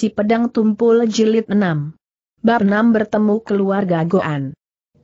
Si Pedang Tumpul Jilid 6 Bab 6 bertemu keluarga Goan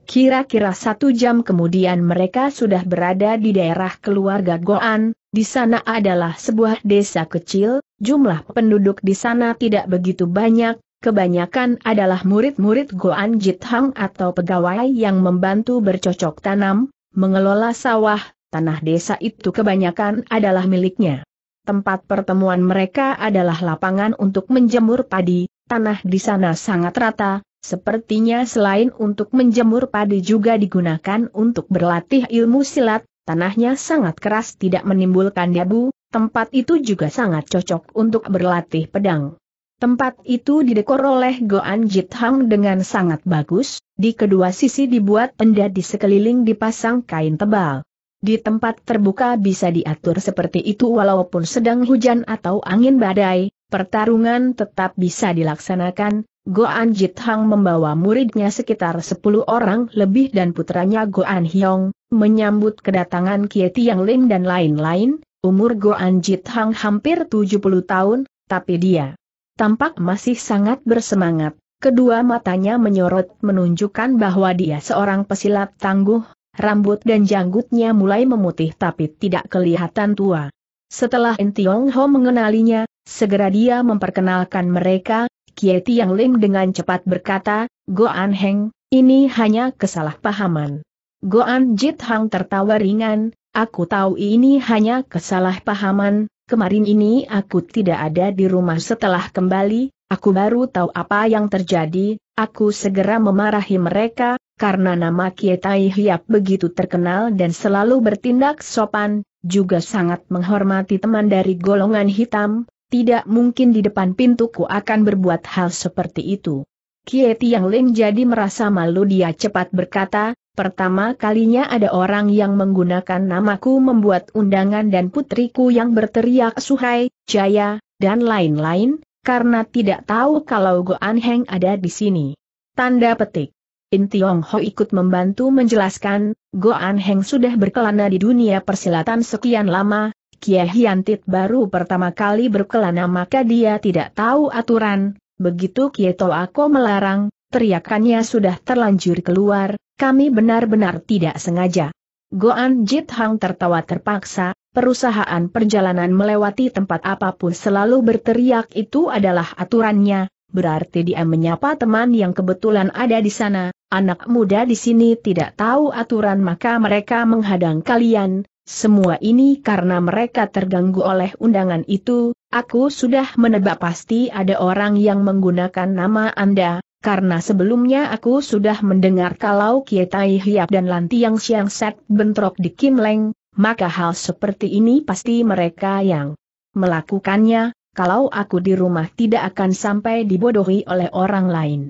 Kira-kira satu jam kemudian mereka sudah berada di daerah keluarga Goan, di sana adalah sebuah desa kecil, jumlah penduduk di sana tidak begitu banyak, kebanyakan adalah murid-murid Goan Jithang atau pegawai yang membantu bercocok tanam, mengelola sawah, tanah desa itu kebanyakan adalah miliknya. Tempat pertemuan mereka adalah lapangan untuk menjemur padi, tanah di sana sangat rata, sepertinya selain untuk menjemur padi juga digunakan untuk berlatih ilmu silat, tanahnya sangat keras tidak menimbulkan debu, tempat itu juga sangat cocok untuk berlatih pedang. Tempat itu didekor oleh Goan Jit Hang dengan sangat bagus, di kedua sisi dibuat tenda di sekeliling dipasang kain tebal. Di tempat terbuka bisa diatur seperti itu walaupun sedang hujan atau angin badai, pertarungan tetap bisa dilaksanakan. Goan Jithang membawa muridnya sekitar 10 orang lebih dan putranya Goan Hyong, menyambut kedatangan Kie Tiang Lim dan lain-lain, umur Goan Jithang hampir 70 tahun, tapi dia tampak masih sangat bersemangat. Kedua matanya menyorot menunjukkan bahwa dia seorang pesilat tangguh, rambut dan janggutnya mulai memutih tapi tidak kelihatan tua. Setelah Entiong Ho mengenalinya, segera dia memperkenalkan mereka, Kie Tiang Lim dengan cepat berkata, Goan Heng, ini hanya kesalahpahaman. An Jit Hang tertawa ringan, aku tahu ini hanya kesalahpahaman, kemarin ini aku tidak ada di rumah setelah kembali, Aku baru tahu apa yang terjadi, aku segera memarahi mereka, karena nama Kietai Hiap begitu terkenal dan selalu bertindak sopan, juga sangat menghormati teman dari golongan hitam, tidak mungkin di depan pintuku akan berbuat hal seperti itu. Kieti Yang Ling jadi merasa malu dia cepat berkata, pertama kalinya ada orang yang menggunakan namaku membuat undangan dan putriku yang berteriak suhai, jaya, dan lain-lain, karena tidak tahu kalau Goan Heng ada di sini. Tanda petik. In Tiong Ho ikut membantu menjelaskan, Goan Heng sudah berkelana di dunia persilatan sekian lama, Kie Hian Tit baru pertama kali berkelana maka dia tidak tahu aturan, begitu Kie Ako melarang, teriakannya sudah terlanjur keluar, kami benar-benar tidak sengaja. Goan Jit Hang tertawa terpaksa, perusahaan perjalanan melewati tempat apapun selalu berteriak itu adalah aturannya, berarti dia menyapa teman yang kebetulan ada di sana, anak muda di sini tidak tahu aturan maka mereka menghadang kalian, semua ini karena mereka terganggu oleh undangan itu, aku sudah menebak pasti ada orang yang menggunakan nama Anda, karena sebelumnya aku sudah mendengar kalau Kietai Hiap dan Lantiang Siang Set bentrok di Kim Leng, maka hal seperti ini pasti mereka yang melakukannya, kalau aku di rumah tidak akan sampai dibodohi oleh orang lain.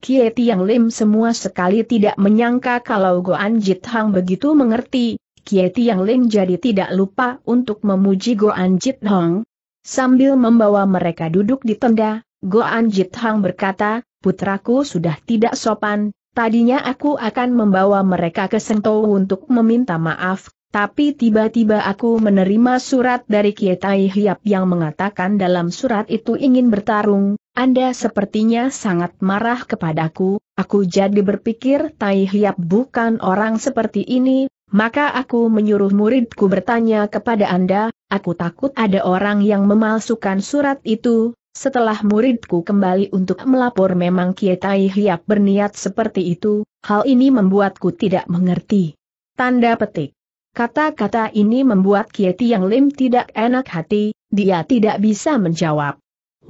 Kie Tiang Lim semua sekali tidak menyangka kalau Goan Jit Hang begitu mengerti, Kie Tiang Lim jadi tidak lupa untuk memuji Goan Jit Hang. Sambil membawa mereka duduk di tenda, Goan Jit Hang berkata, putraku sudah tidak sopan, tadinya aku akan membawa mereka ke Sentou untuk meminta maaf, tapi tiba-tiba aku menerima surat dari Kietai Hiap yang mengatakan dalam surat itu ingin bertarung, Anda sepertinya sangat marah kepadaku, aku jadi berpikir Tai Hiap bukan orang seperti ini, maka aku menyuruh muridku bertanya kepada Anda, aku takut ada orang yang memalsukan surat itu, setelah muridku kembali untuk melapor memang Kietai Hiap berniat seperti itu, hal ini membuatku tidak mengerti. Tanda petik. Kata-kata ini membuat Kieti Yang Lim tidak enak hati, dia tidak bisa menjawab.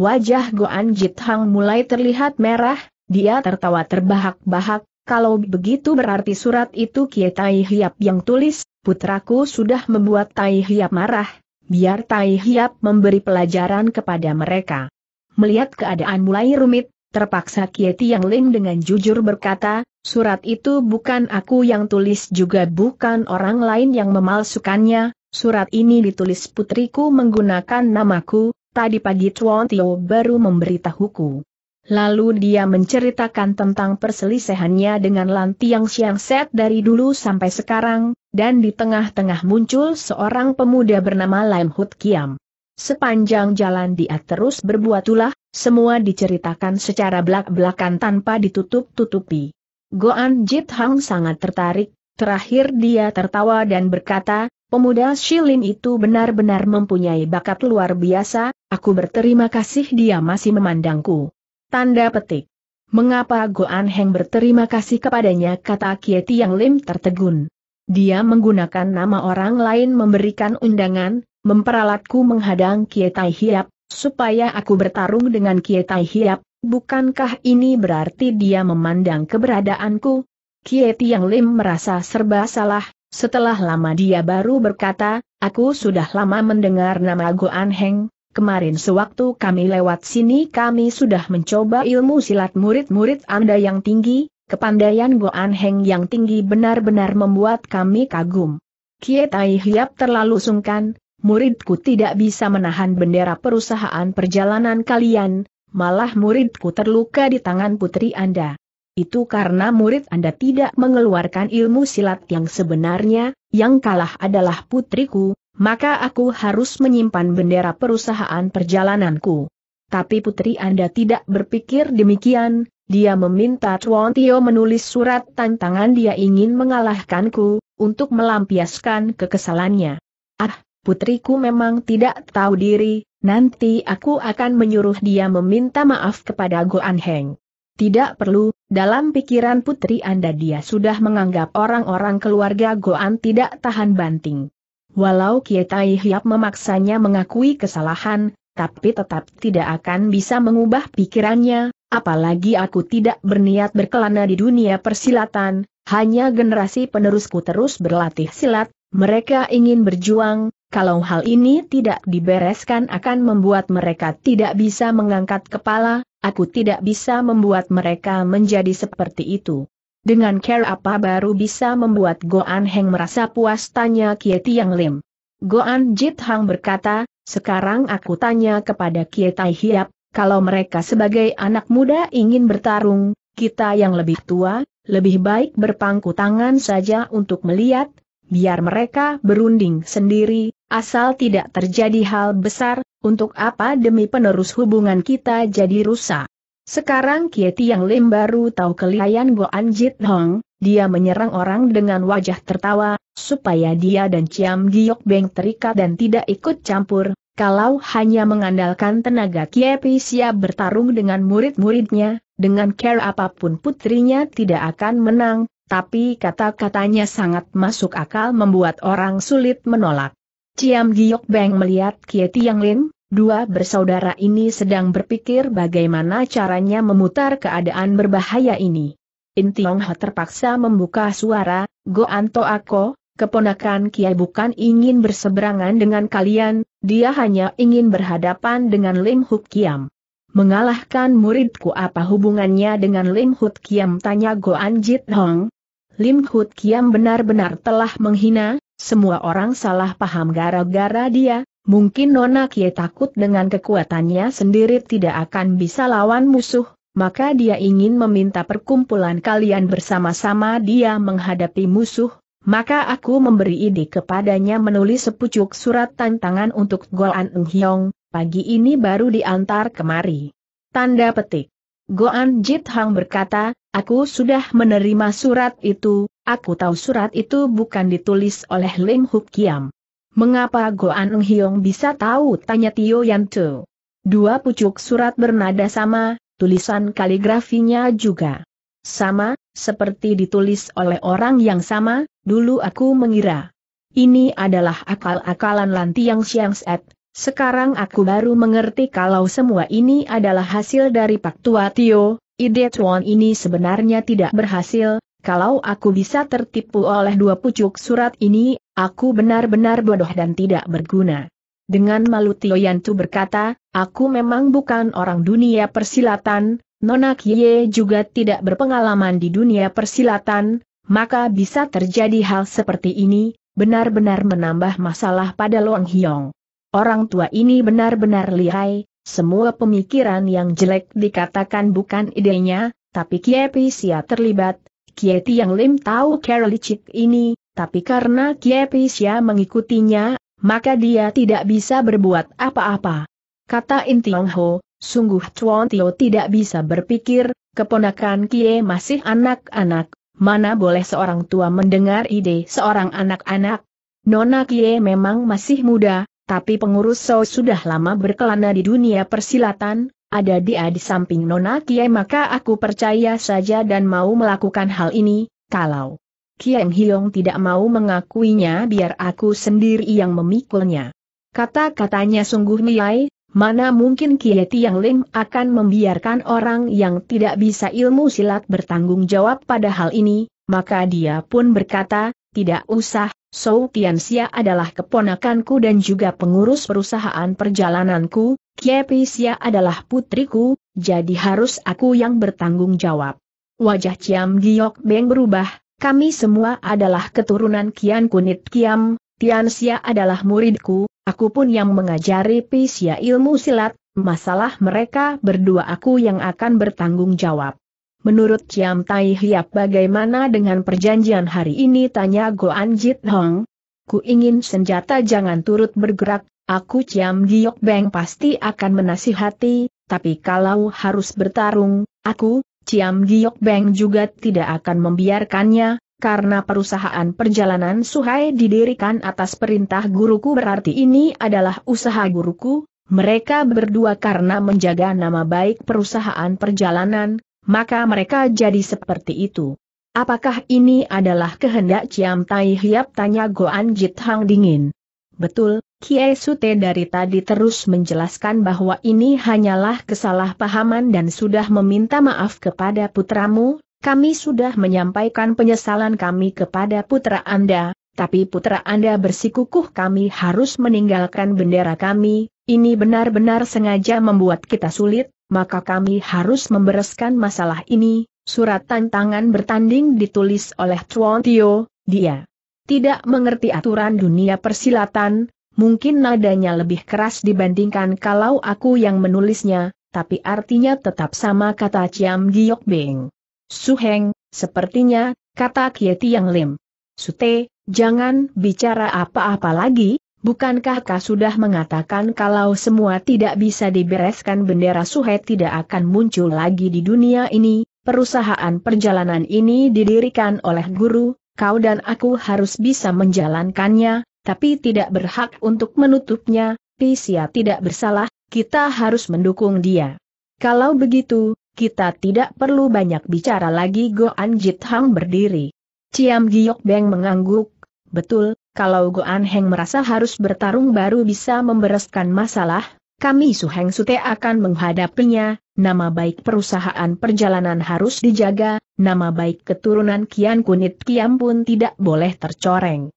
Wajah Goan Hang mulai terlihat merah, dia tertawa terbahak-bahak, kalau begitu berarti surat itu Kie Tai Hiap yang tulis, putraku sudah membuat Tai Hiap marah, biar Tai Hiap memberi pelajaran kepada mereka. Melihat keadaan mulai rumit, Terpaksa Kie yang Lim dengan jujur berkata, surat itu bukan aku yang tulis juga bukan orang lain yang memalsukannya, surat ini ditulis putriku menggunakan namaku, tadi pagi Chuan Tio baru memberitahuku. Lalu dia menceritakan tentang perselisihannya dengan Lan Tiang Siang Set dari dulu sampai sekarang, dan di tengah-tengah muncul seorang pemuda bernama Lam Hut Kiam. Sepanjang jalan dia terus berbuat ulah, semua diceritakan secara belak-belakan tanpa ditutup-tutupi. Goan Jit Hang sangat tertarik, terakhir dia tertawa dan berkata, pemuda Shilin itu benar-benar mempunyai bakat luar biasa, aku berterima kasih dia masih memandangku. Tanda petik. Mengapa Goan Heng berterima kasih kepadanya kata Kieti yang Lim tertegun. Dia menggunakan nama orang lain memberikan undangan, memperalatku menghadang Kietai Hiap, supaya aku bertarung dengan Kietai Hiap, bukankah ini berarti dia memandang keberadaanku? Kieti Yang Lim merasa serba salah, setelah lama dia baru berkata, aku sudah lama mendengar nama Goan Heng, kemarin sewaktu kami lewat sini kami sudah mencoba ilmu silat murid-murid Anda yang tinggi, kepandaian Goan Heng yang tinggi benar-benar membuat kami kagum. Kietai Hiap terlalu sungkan, muridku tidak bisa menahan bendera perusahaan perjalanan kalian, malah muridku terluka di tangan putri Anda. Itu karena murid Anda tidak mengeluarkan ilmu silat yang sebenarnya, yang kalah adalah putriku, maka aku harus menyimpan bendera perusahaan perjalananku. Tapi putri Anda tidak berpikir demikian, dia meminta Tuan Tio menulis surat tantangan dia ingin mengalahkanku, untuk melampiaskan kekesalannya. Ah, putriku memang tidak tahu diri, nanti aku akan menyuruh dia meminta maaf kepada Goan Heng. Tidak perlu, dalam pikiran putri Anda dia sudah menganggap orang-orang keluarga Goan tidak tahan banting. Walau Tai Hiap memaksanya mengakui kesalahan, tapi tetap tidak akan bisa mengubah pikirannya, apalagi aku tidak berniat berkelana di dunia persilatan, hanya generasi penerusku terus berlatih silat, mereka ingin berjuang, kalau hal ini tidak dibereskan akan membuat mereka tidak bisa mengangkat kepala, aku tidak bisa membuat mereka menjadi seperti itu. Dengan care apa baru bisa membuat Goan Heng merasa puas tanya Kie Tiang Lim. Goan Jit Hang berkata, sekarang aku tanya kepada Kie Tai Hiap, kalau mereka sebagai anak muda ingin bertarung, kita yang lebih tua, lebih baik berpangku tangan saja untuk melihat, biar mereka berunding sendiri, Asal tidak terjadi hal besar, untuk apa demi penerus hubungan kita jadi rusak? Sekarang Kieti yang Lim baru tahu kelihayan go Jit Hong, dia menyerang orang dengan wajah tertawa, supaya dia dan Ciam Giok Beng terikat dan tidak ikut campur, kalau hanya mengandalkan tenaga Kiepi siap bertarung dengan murid-muridnya, dengan care apapun putrinya tidak akan menang, tapi kata-katanya sangat masuk akal membuat orang sulit menolak. Ciam Giok Beng melihat Kie Tiang Lin, dua bersaudara ini sedang berpikir bagaimana caranya memutar keadaan berbahaya ini. In Tiong Ho terpaksa membuka suara, Go Anto Ako, keponakan Kiai bukan ingin berseberangan dengan kalian, dia hanya ingin berhadapan dengan Lim Huk Kiam. Mengalahkan muridku apa hubungannya dengan Lim Hut Kiam tanya Go Anjit Hong. Lim Hut Kiam benar-benar telah menghina, semua orang salah paham gara-gara dia, mungkin Nona Kie takut dengan kekuatannya sendiri tidak akan bisa lawan musuh, maka dia ingin meminta perkumpulan kalian bersama-sama dia menghadapi musuh, maka aku memberi ide kepadanya menulis sepucuk surat tantangan untuk Goan Eng Hiong. pagi ini baru diantar kemari. Tanda petik. Goan Jit Hang berkata, aku sudah menerima surat itu, aku tahu surat itu bukan ditulis oleh Ling Huk Kiam. Mengapa Goan Eng Hiong bisa tahu? Tanya Tio Yan Tu. Dua pucuk surat bernada sama, tulisan kaligrafinya juga. Sama, seperti ditulis oleh orang yang sama, dulu aku mengira. Ini adalah akal-akalan Lantiang Siang Set, sekarang aku baru mengerti kalau semua ini adalah hasil dari Pak Tua Tio, ide Tuan ini sebenarnya tidak berhasil, kalau aku bisa tertipu oleh dua pucuk surat ini, aku benar-benar bodoh dan tidak berguna. Dengan malu Tio Yantu berkata, aku memang bukan orang dunia persilatan, Nonak Ye juga tidak berpengalaman di dunia persilatan, maka bisa terjadi hal seperti ini, benar-benar menambah masalah pada Long Hyong. Orang tua ini benar-benar lihai, semua pemikiran yang jelek dikatakan bukan idenya, tapi Pisia terlibat, Kie Tiang Lim tahu Carolicik ini, tapi karena Pisia mengikutinya, maka dia tidak bisa berbuat apa-apa. Kata Tiong Ho, sungguh Chuan Tio tidak bisa berpikir, keponakan Kie masih anak-anak, mana boleh seorang tua mendengar ide seorang anak-anak. Nona Kie memang masih muda, tapi pengurus So sudah lama berkelana di dunia persilatan, ada dia ah, di samping Nona kiai, maka aku percaya saja dan mau melakukan hal ini, kalau kiai Hiong tidak mau mengakuinya biar aku sendiri yang memikulnya. Kata-katanya sungguh nilai, mana mungkin kiai Tiang Lim akan membiarkan orang yang tidak bisa ilmu silat bertanggung jawab pada hal ini, maka dia pun berkata, tidak usah, Sou Tianxia adalah keponakanku dan juga pengurus perusahaan perjalananku, Kiepi adalah putriku, jadi harus aku yang bertanggung jawab. Wajah Ciam Giok Beng berubah, kami semua adalah keturunan Kian Kunit Kiam, Tianxia adalah muridku, aku pun yang mengajari Pisia ilmu silat, masalah mereka berdua aku yang akan bertanggung jawab. Menurut Ciam Tai Hiap bagaimana dengan perjanjian hari ini tanya Go Anjit Hong? Ku ingin senjata jangan turut bergerak, aku Ciam Giok Beng pasti akan menasihati, tapi kalau harus bertarung, aku, Ciam Giok Beng juga tidak akan membiarkannya, karena perusahaan perjalanan Suhai didirikan atas perintah guruku berarti ini adalah usaha guruku, mereka berdua karena menjaga nama baik perusahaan perjalanan, maka mereka jadi seperti itu. Apakah ini adalah kehendak Ciam Tai Hiap tanya Goan Jit Hang dingin? Betul, Kiai Sute dari tadi terus menjelaskan bahwa ini hanyalah kesalahpahaman dan sudah meminta maaf kepada putramu, kami sudah menyampaikan penyesalan kami kepada putra Anda, tapi putra Anda bersikukuh kami harus meninggalkan bendera kami, ini benar-benar sengaja membuat kita sulit, maka kami harus membereskan masalah ini. Surat tantangan bertanding ditulis oleh Chuan Tio, dia tidak mengerti aturan dunia persilatan, mungkin nadanya lebih keras dibandingkan kalau aku yang menulisnya, tapi artinya tetap sama kata Ciam Giok Beng. Suheng, sepertinya, kata Kieti Yang Lim. Sute, jangan bicara apa-apa lagi, Bukankah kau sudah mengatakan kalau semua tidak bisa dibereskan bendera Suhe tidak akan muncul lagi di dunia ini, perusahaan perjalanan ini didirikan oleh guru, kau dan aku harus bisa menjalankannya, tapi tidak berhak untuk menutupnya, Pisia tidak bersalah, kita harus mendukung dia. Kalau begitu, kita tidak perlu banyak bicara lagi Go Anjit Hang berdiri. Ciam Giok Beng mengangguk, betul, kalau Goan Heng merasa harus bertarung baru bisa membereskan masalah, kami Suheng Sute akan menghadapinya, nama baik perusahaan perjalanan harus dijaga, nama baik keturunan Kian Kunit Kiam pun tidak boleh tercoreng.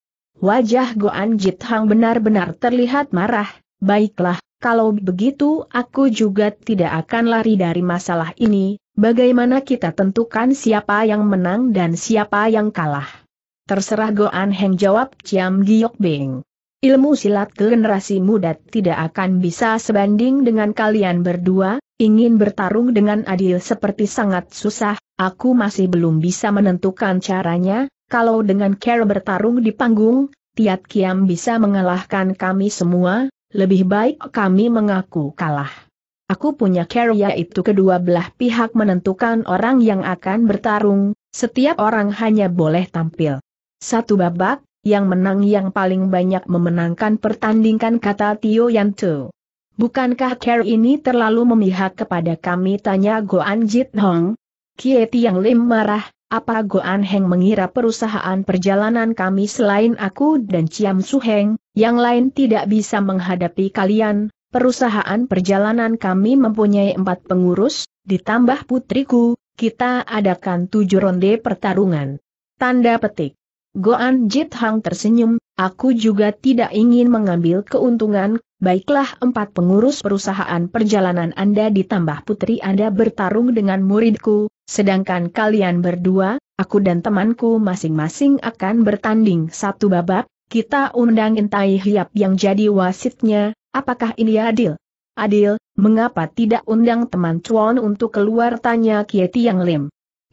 Wajah Goan hang benar-benar terlihat marah, baiklah, kalau begitu aku juga tidak akan lari dari masalah ini, bagaimana kita tentukan siapa yang menang dan siapa yang kalah. Terserah Goan Heng jawab Ciam Giok Bing. Ilmu silat generasi muda tidak akan bisa sebanding dengan kalian berdua, ingin bertarung dengan adil seperti sangat susah, aku masih belum bisa menentukan caranya, kalau dengan care bertarung di panggung, Tiat Kiam bisa mengalahkan kami semua, lebih baik kami mengaku kalah. Aku punya care yaitu kedua belah pihak menentukan orang yang akan bertarung, setiap orang hanya boleh tampil satu babak, yang menang yang paling banyak memenangkan pertandingan kata Tio Yanto. Bukankah care ini terlalu memihak kepada kami tanya Goan Jit Hong? Kie Tiang Lim marah, apa Goan Heng mengira perusahaan perjalanan kami selain aku dan Ciam Su Heng, yang lain tidak bisa menghadapi kalian, perusahaan perjalanan kami mempunyai empat pengurus, ditambah putriku, kita adakan tujuh ronde pertarungan. Tanda petik. Goan Jit Hang tersenyum, aku juga tidak ingin mengambil keuntungan, baiklah empat pengurus perusahaan perjalanan Anda ditambah putri Anda bertarung dengan muridku, sedangkan kalian berdua, aku dan temanku masing-masing akan bertanding satu babak, kita undang Intai Hiap yang jadi wasitnya, apakah ini adil? Adil, mengapa tidak undang teman Chuan untuk keluar tanya Kieti Yang Lim?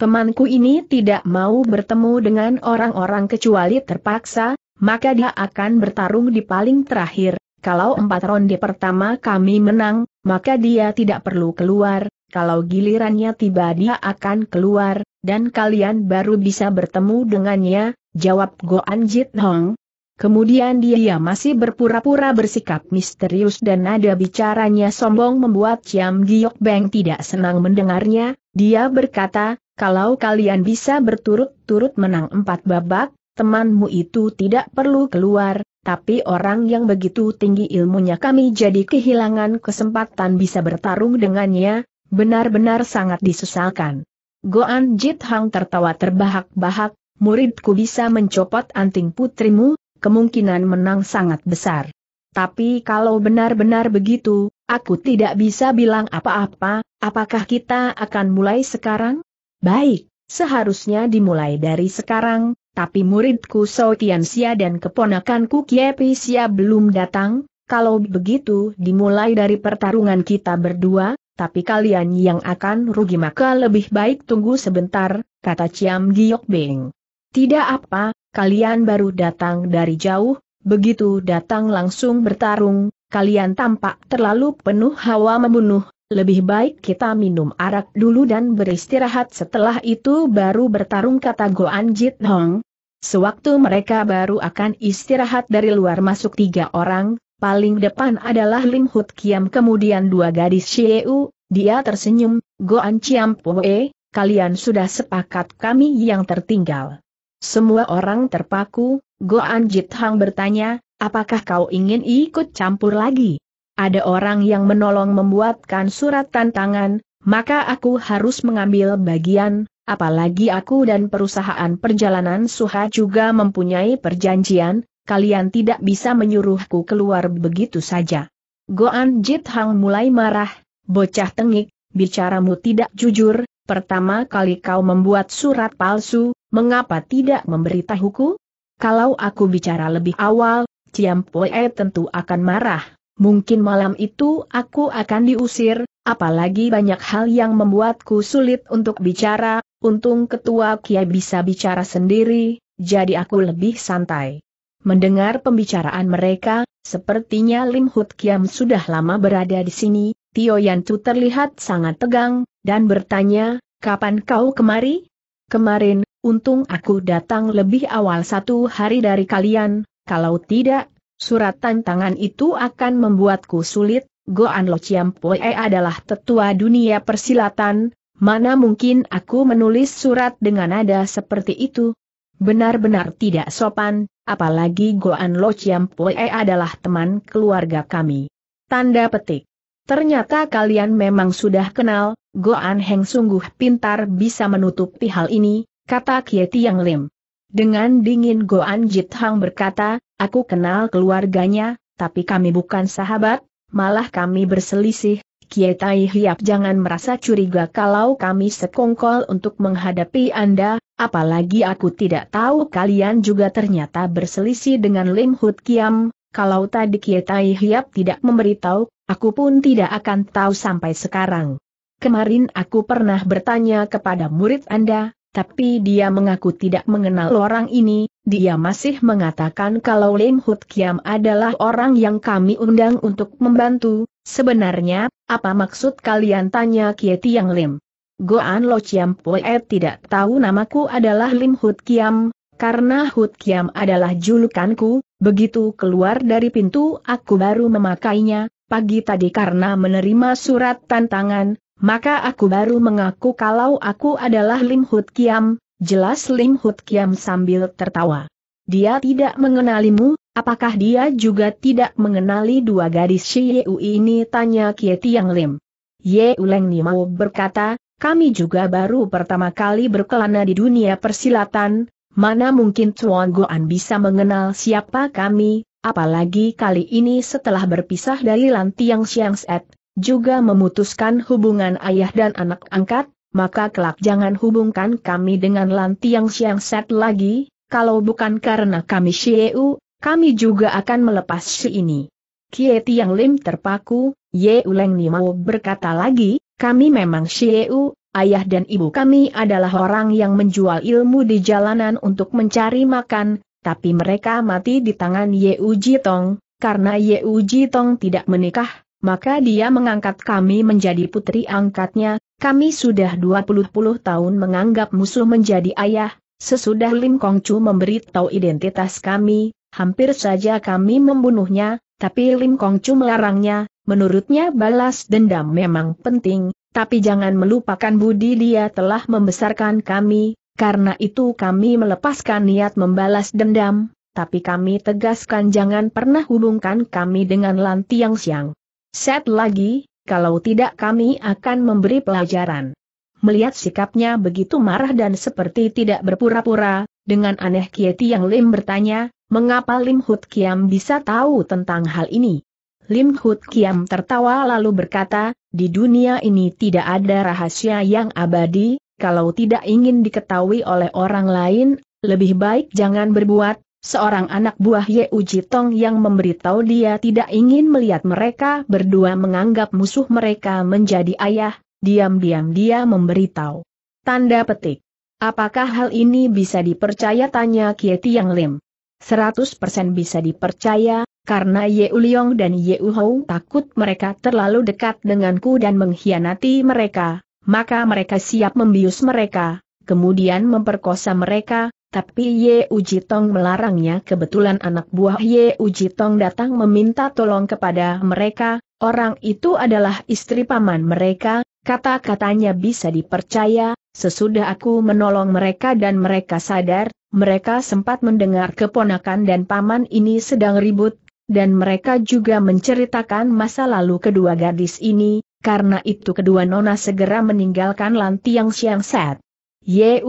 Temanku ini tidak mau bertemu dengan orang-orang kecuali terpaksa, maka dia akan bertarung di paling terakhir. Kalau empat ronde pertama kami menang, maka dia tidak perlu keluar, kalau gilirannya tiba dia akan keluar, dan kalian baru bisa bertemu dengannya, jawab Goan Jit Hong. Kemudian dia masih berpura-pura bersikap misterius dan nada bicaranya sombong membuat Chiam Giok Beng tidak senang mendengarnya, dia berkata, kalau kalian bisa berturut-turut menang empat babak, temanmu itu tidak perlu keluar, tapi orang yang begitu tinggi ilmunya kami jadi kehilangan kesempatan bisa bertarung dengannya, benar-benar sangat disesalkan. Goan Jit Hang tertawa terbahak-bahak, muridku bisa mencopot anting putrimu, kemungkinan menang sangat besar. Tapi kalau benar-benar begitu, aku tidak bisa bilang apa-apa, apakah kita akan mulai sekarang? Baik, seharusnya dimulai dari sekarang, tapi muridku Xia dan keponakanku Xia belum datang, kalau begitu dimulai dari pertarungan kita berdua, tapi kalian yang akan rugi maka lebih baik tunggu sebentar, kata Ciam Giok Beng. Tidak apa, kalian baru datang dari jauh, begitu datang langsung bertarung, kalian tampak terlalu penuh hawa membunuh, lebih baik kita minum arak dulu dan beristirahat setelah itu baru bertarung kata Goan Jit Hong. Sewaktu mereka baru akan istirahat dari luar masuk tiga orang, paling depan adalah Lim Hut Kiam kemudian dua gadis Xieu, dia tersenyum, Goan Chiam Poe, kalian sudah sepakat kami yang tertinggal. Semua orang terpaku, Goan Jit Hang bertanya, apakah kau ingin ikut campur lagi? ada orang yang menolong membuatkan surat tantangan, maka aku harus mengambil bagian, apalagi aku dan perusahaan perjalanan Suha juga mempunyai perjanjian, kalian tidak bisa menyuruhku keluar begitu saja. Goan Jit Hang mulai marah, bocah tengik, bicaramu tidak jujur, pertama kali kau membuat surat palsu, mengapa tidak memberitahuku? Kalau aku bicara lebih awal, Ciampoe tentu akan marah. Mungkin malam itu aku akan diusir, apalagi banyak hal yang membuatku sulit untuk bicara, untung ketua Kiai bisa bicara sendiri, jadi aku lebih santai. Mendengar pembicaraan mereka, sepertinya Lim Hut Kiam sudah lama berada di sini, Tio Yantu terlihat sangat tegang, dan bertanya, kapan kau kemari? Kemarin, untung aku datang lebih awal satu hari dari kalian, kalau tidak, Surat tantangan itu akan membuatku sulit, Goan Lo Chiampoe adalah tetua dunia persilatan, mana mungkin aku menulis surat dengan nada seperti itu? Benar-benar tidak sopan, apalagi Goan Lo Chiampoe adalah teman keluarga kami. Tanda petik. Ternyata kalian memang sudah kenal, Goan Heng sungguh pintar bisa menutupi hal ini, kata Kieti Tiang Lim. Dengan dingin Goan Jit Hang berkata, Aku kenal keluarganya, tapi kami bukan sahabat, malah kami berselisih. Kietai Hiap jangan merasa curiga kalau kami sekongkol untuk menghadapi Anda, apalagi aku tidak tahu kalian juga ternyata berselisih dengan Lim Hut Kiam, kalau tadi Kietai Hiap tidak memberitahu, aku pun tidak akan tahu sampai sekarang. Kemarin aku pernah bertanya kepada murid Anda, tapi dia mengaku tidak mengenal orang ini, dia masih mengatakan kalau Lim Hut Kiam adalah orang yang kami undang untuk membantu, sebenarnya, apa maksud kalian tanya Kie yang Lim? Goan Lo Chiam Poe tidak tahu namaku adalah Lim Hut Kiam, karena Hut Kiam adalah julukanku, begitu keluar dari pintu aku baru memakainya, pagi tadi karena menerima surat tantangan, maka aku baru mengaku kalau aku adalah Lim Hut Kiam, Jelas Lim Hut Kiam sambil tertawa. Dia tidak mengenalimu, apakah dia juga tidak mengenali dua gadis Shi Yeu ini tanya Kie Tiang Lim. Ye Uleng Nimau berkata, kami juga baru pertama kali berkelana di dunia persilatan, mana mungkin Tuan Goan bisa mengenal siapa kami, apalagi kali ini setelah berpisah dari Lantiang Siang Set, juga memutuskan hubungan ayah dan anak angkat, maka kelak jangan hubungkan kami dengan Lantiang Siang Set lagi, kalau bukan karena kami Syieu, kami juga akan melepas si ini. Kie Tiang Lim terpaku, Ye Uleng Nimau berkata lagi, kami memang Syieu, ayah dan ibu kami adalah orang yang menjual ilmu di jalanan untuk mencari makan, tapi mereka mati di tangan Ye Uji Tong, karena Ye Uji Tong tidak menikah, maka dia mengangkat kami menjadi putri angkatnya, kami sudah 20 tahun menganggap musuh menjadi ayah, sesudah Lim Kong Chu memberitahu identitas kami, hampir saja kami membunuhnya, tapi Lim Kong Chu melarangnya, menurutnya balas dendam memang penting, tapi jangan melupakan budi dia telah membesarkan kami, karena itu kami melepaskan niat membalas dendam, tapi kami tegaskan jangan pernah hubungkan kami dengan Lan Tiang Siang. Set lagi, kalau tidak kami akan memberi pelajaran. Melihat sikapnya begitu marah dan seperti tidak berpura-pura, dengan aneh Kieti yang Lim bertanya, mengapa Lim Hut Kiam bisa tahu tentang hal ini? Lim Hut Kiam tertawa lalu berkata, di dunia ini tidak ada rahasia yang abadi, kalau tidak ingin diketahui oleh orang lain, lebih baik jangan berbuat, Seorang anak buah Ye Uji Tong yang memberitahu dia tidak ingin melihat mereka berdua menganggap musuh mereka menjadi ayah, diam-diam dia memberitahu. Tanda petik. Apakah hal ini bisa dipercaya tanya Kie Tiang Lim? 100% bisa dipercaya, karena Ye Uliong dan Ye Uhou takut mereka terlalu dekat denganku dan mengkhianati mereka, maka mereka siap membius mereka, kemudian memperkosa mereka, tapi Ye Ujitong melarangnya kebetulan anak buah Ye Ujitong datang meminta tolong kepada mereka, orang itu adalah istri paman mereka, kata-katanya bisa dipercaya, sesudah aku menolong mereka dan mereka sadar, mereka sempat mendengar keponakan dan paman ini sedang ribut, dan mereka juga menceritakan masa lalu kedua gadis ini, karena itu kedua nona segera meninggalkan Lantiang Siang Set. Yue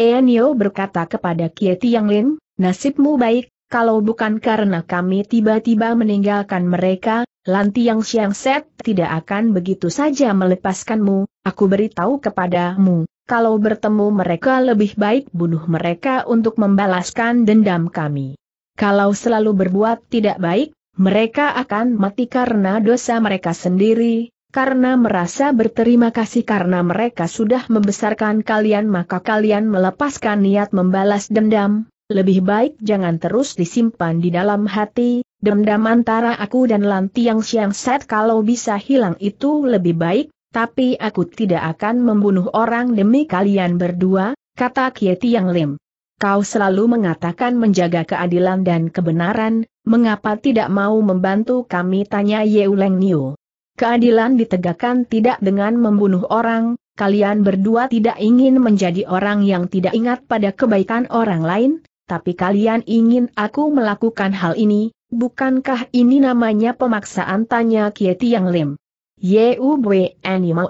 Enyo berkata kepada Kieti Yang Lin, nasibmu baik, kalau bukan karena kami tiba-tiba meninggalkan mereka, Lanti Yang Siang Set tidak akan begitu saja melepaskanmu, aku beritahu kepadamu, kalau bertemu mereka lebih baik bunuh mereka untuk membalaskan dendam kami. Kalau selalu berbuat tidak baik, mereka akan mati karena dosa mereka sendiri, karena merasa berterima kasih karena mereka sudah membesarkan kalian maka kalian melepaskan niat membalas dendam, lebih baik jangan terus disimpan di dalam hati, dendam antara aku dan Lantiang Siang Set kalau bisa hilang itu lebih baik, tapi aku tidak akan membunuh orang demi kalian berdua, kata Kieti Yang Lim. Kau selalu mengatakan menjaga keadilan dan kebenaran, mengapa tidak mau membantu kami tanya Yeuleng Niu. Keadilan ditegakkan tidak dengan membunuh orang, kalian berdua tidak ingin menjadi orang yang tidak ingat pada kebaikan orang lain, tapi kalian ingin aku melakukan hal ini, bukankah ini namanya pemaksaan tanya Kie Tiang Lim? Yeu Bwe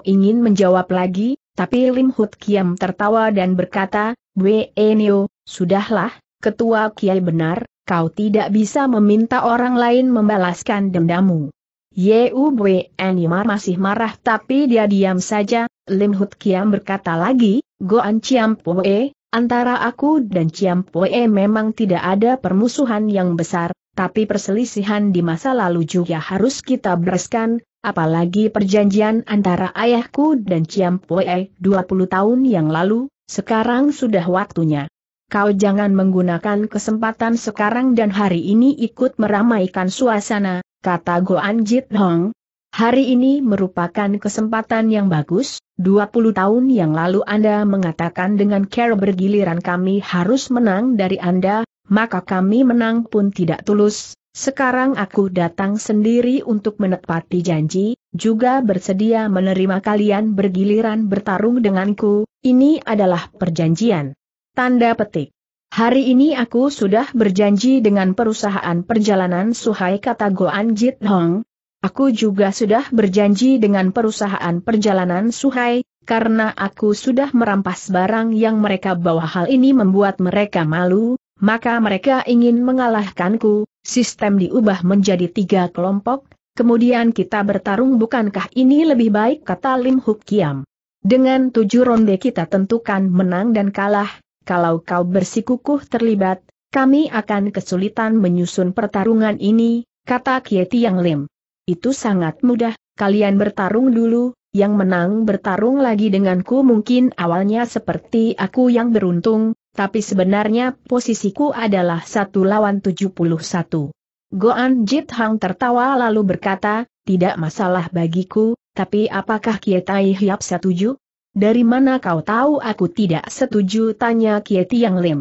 ingin menjawab lagi, tapi Lim Hut Kiam tertawa dan berkata, Bwe Enio, sudahlah, ketua Kiai benar, kau tidak bisa meminta orang lain membalaskan dendammu. Yubwe Animar masih marah tapi dia diam saja, Lim Hut Kiam berkata lagi, Goan Chiam Poe, antara aku dan Chiam Poe memang tidak ada permusuhan yang besar, tapi perselisihan di masa lalu juga harus kita bereskan, apalagi perjanjian antara ayahku dan Chiam Poe 20 tahun yang lalu, sekarang sudah waktunya. Kau jangan menggunakan kesempatan sekarang dan hari ini ikut meramaikan suasana, kata Goan Jit Hong. Hari ini merupakan kesempatan yang bagus, 20 tahun yang lalu Anda mengatakan dengan care bergiliran kami harus menang dari Anda, maka kami menang pun tidak tulus, sekarang aku datang sendiri untuk menepati janji, juga bersedia menerima kalian bergiliran bertarung denganku, ini adalah perjanjian. Tanda petik. Hari ini aku sudah berjanji dengan perusahaan perjalanan Suhai kata Goan Jit Hong. Aku juga sudah berjanji dengan perusahaan perjalanan Suhai, karena aku sudah merampas barang yang mereka bawa hal ini membuat mereka malu, maka mereka ingin mengalahkanku, sistem diubah menjadi tiga kelompok, kemudian kita bertarung bukankah ini lebih baik kata Lim Huk Kiam. Dengan tujuh ronde kita tentukan menang dan kalah, kalau kau bersikukuh terlibat, kami akan kesulitan menyusun pertarungan ini, kata Kieti Yang Lim. Itu sangat mudah, kalian bertarung dulu, yang menang bertarung lagi denganku mungkin awalnya seperti aku yang beruntung, tapi sebenarnya posisiku adalah satu lawan 71. Goan Jit Hang tertawa lalu berkata, tidak masalah bagiku, tapi apakah Kietai Hiap setuju? Dari mana kau tahu aku tidak setuju tanya Kieti Yang Lim.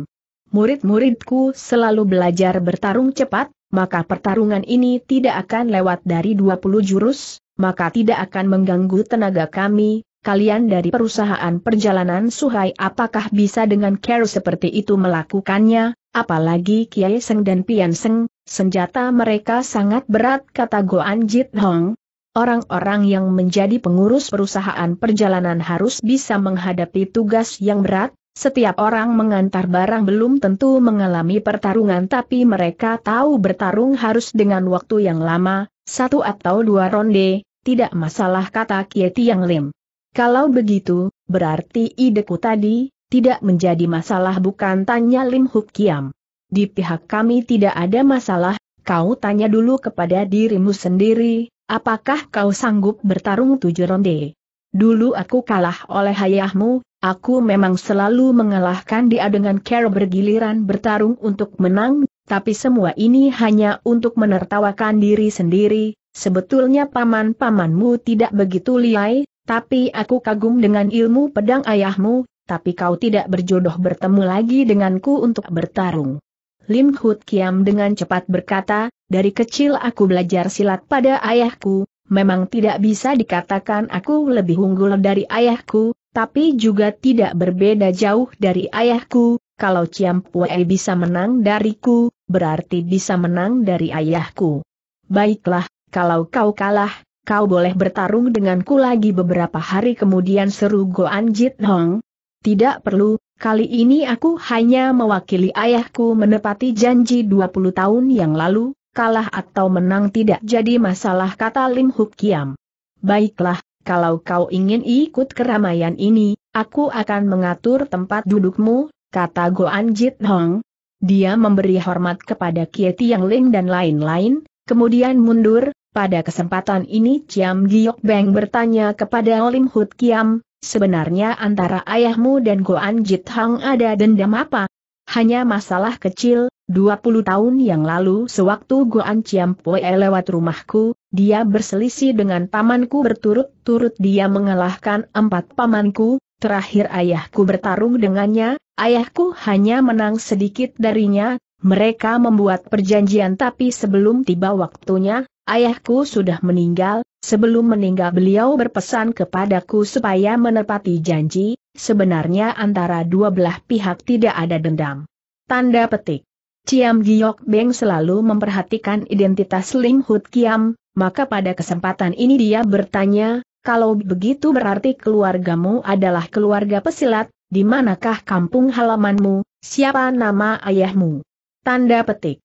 Murid-muridku selalu belajar bertarung cepat, maka pertarungan ini tidak akan lewat dari 20 jurus, maka tidak akan mengganggu tenaga kami, kalian dari perusahaan perjalanan Suhai apakah bisa dengan care seperti itu melakukannya, apalagi Kiai Seng dan Pian Seng, senjata mereka sangat berat kata Goan Jit Hong, orang-orang yang menjadi pengurus perusahaan perjalanan harus bisa menghadapi tugas yang berat, setiap orang mengantar barang belum tentu mengalami pertarungan tapi mereka tahu bertarung harus dengan waktu yang lama, satu atau dua ronde, tidak masalah kata Kieti Yang Lim. Kalau begitu, berarti ideku tadi, tidak menjadi masalah bukan tanya Lim Huk Kiam. Di pihak kami tidak ada masalah, kau tanya dulu kepada dirimu sendiri, Apakah kau sanggup bertarung tujuh ronde? Dulu aku kalah oleh ayahmu, aku memang selalu mengalahkan dia dengan cara bergiliran bertarung untuk menang, tapi semua ini hanya untuk menertawakan diri sendiri, sebetulnya paman-pamanmu tidak begitu liai, tapi aku kagum dengan ilmu pedang ayahmu, tapi kau tidak berjodoh bertemu lagi denganku untuk bertarung. Lim Hut Kiam dengan cepat berkata, dari kecil aku belajar silat pada ayahku, memang tidak bisa dikatakan aku lebih unggul dari ayahku, tapi juga tidak berbeda jauh dari ayahku, kalau Ciampuei bisa menang dariku, berarti bisa menang dari ayahku. Baiklah, kalau kau kalah, kau boleh bertarung denganku lagi beberapa hari kemudian seru Go Anjit Hong. Tidak perlu, kali ini aku hanya mewakili ayahku menepati janji 20 tahun yang lalu, kalah atau menang tidak jadi masalah kata Lim Huk Kiam. Baiklah, kalau kau ingin ikut keramaian ini, aku akan mengatur tempat dudukmu, kata Goan Jit Hong. Dia memberi hormat kepada Kieti Yang Lim dan lain-lain, kemudian mundur, pada kesempatan ini Ciam Giok Beng bertanya kepada Lim Huk Kiam, sebenarnya antara ayahmu dan Goan Jit Hong ada dendam apa? Hanya masalah kecil, 20 tahun yang lalu sewaktu Goan Pue lewat rumahku, dia berselisih dengan pamanku berturut-turut dia mengalahkan empat pamanku, terakhir ayahku bertarung dengannya, ayahku hanya menang sedikit darinya, mereka membuat perjanjian tapi sebelum tiba waktunya, ayahku sudah meninggal, sebelum meninggal beliau berpesan kepadaku supaya menepati janji, sebenarnya antara dua belah pihak tidak ada dendam. Tanda petik Ciam Giok Beng selalu memperhatikan identitas Lim Hut Kiam, maka pada kesempatan ini dia bertanya, kalau begitu berarti keluargamu adalah keluarga pesilat, di manakah kampung halamanmu, siapa nama ayahmu? Tanda petik.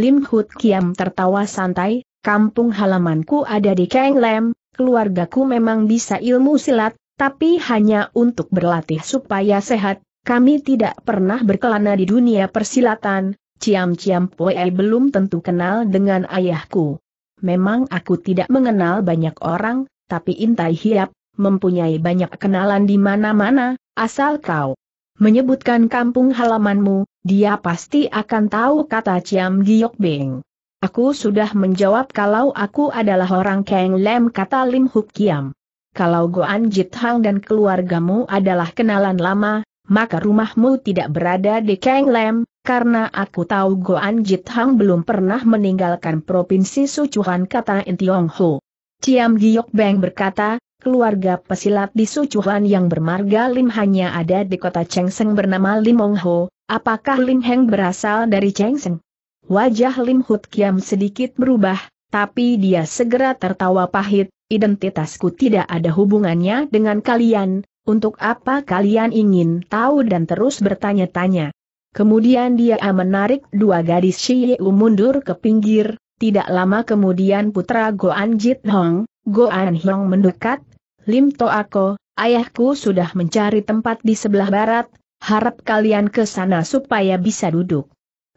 Lim Hut Kiam tertawa santai, kampung halamanku ada di Keng Lem, keluargaku memang bisa ilmu silat, tapi hanya untuk berlatih supaya sehat, kami tidak pernah berkelana di dunia persilatan, Ciam-ciam Poe belum tentu kenal dengan ayahku. Memang aku tidak mengenal banyak orang, tapi Intai Hiap, mempunyai banyak kenalan di mana-mana, asal kau menyebutkan kampung halamanmu, dia pasti akan tahu kata Ciam Giok Beng. Aku sudah menjawab kalau aku adalah orang Kang Lem kata Lim Huk Kiam. Kalau Goan Jit Hang dan keluargamu adalah kenalan lama, maka rumahmu tidak berada di Kang Lem, karena aku tahu Goan Jit Hang belum pernah meninggalkan provinsi Sucuhan kata Intiong Ho. Ciam Giok Beng berkata, keluarga pesilat di Sucuhan yang bermarga Lim hanya ada di kota Chengseng bernama Lim Ho, apakah Lim Heng berasal dari Chengseng? Wajah Lim Hut Kiam sedikit berubah, tapi dia segera tertawa pahit, identitasku tidak ada hubungannya dengan kalian, untuk apa kalian ingin tahu dan terus bertanya-tanya? Kemudian dia menarik dua gadis Shiyu mundur ke pinggir, tidak lama kemudian putra Goan Jit Hong, Goan Hong mendekat, Lim To ayahku sudah mencari tempat di sebelah barat, harap kalian ke sana supaya bisa duduk.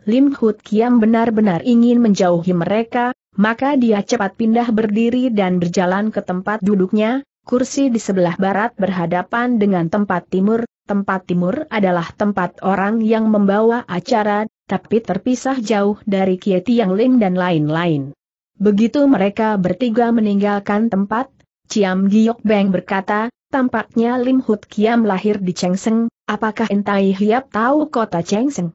Lim Hut Kiam benar-benar ingin menjauhi mereka, maka dia cepat pindah berdiri dan berjalan ke tempat duduknya, kursi di sebelah barat berhadapan dengan tempat timur, tempat timur adalah tempat orang yang membawa acara, tapi terpisah jauh dari Kieti Yang Lim dan lain-lain. Begitu mereka bertiga meninggalkan tempat, Ciam Giok Beng berkata, tampaknya Lim Hut Kiam lahir di Chengseng, apakah Entai Hiap tahu kota Chengseng?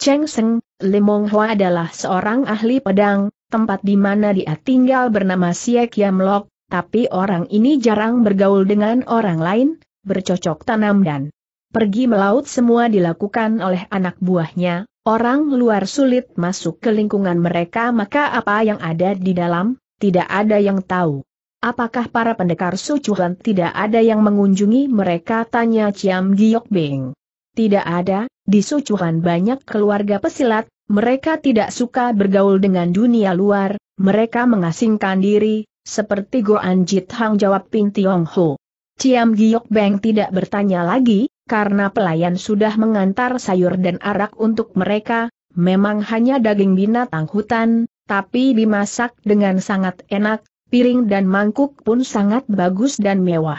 Chengseng, Lim Mong Hua adalah seorang ahli pedang, tempat di mana dia tinggal bernama Sia Kiam Lok, tapi orang ini jarang bergaul dengan orang lain, bercocok tanam dan pergi melaut semua dilakukan oleh anak buahnya, orang luar sulit masuk ke lingkungan mereka maka apa yang ada di dalam, tidak ada yang tahu. Apakah para pendekar sucuhan tidak ada yang mengunjungi mereka tanya Ciam Giok Beng. Tidak ada, di sucuhan banyak keluarga pesilat, mereka tidak suka bergaul dengan dunia luar, mereka mengasingkan diri, seperti Goan Jit Hang jawab Pin Tiong Ho. Ciam Giok Beng tidak bertanya lagi, karena pelayan sudah mengantar sayur dan arak untuk mereka, memang hanya daging binatang hutan, tapi dimasak dengan sangat enak, piring dan mangkuk pun sangat bagus dan mewah.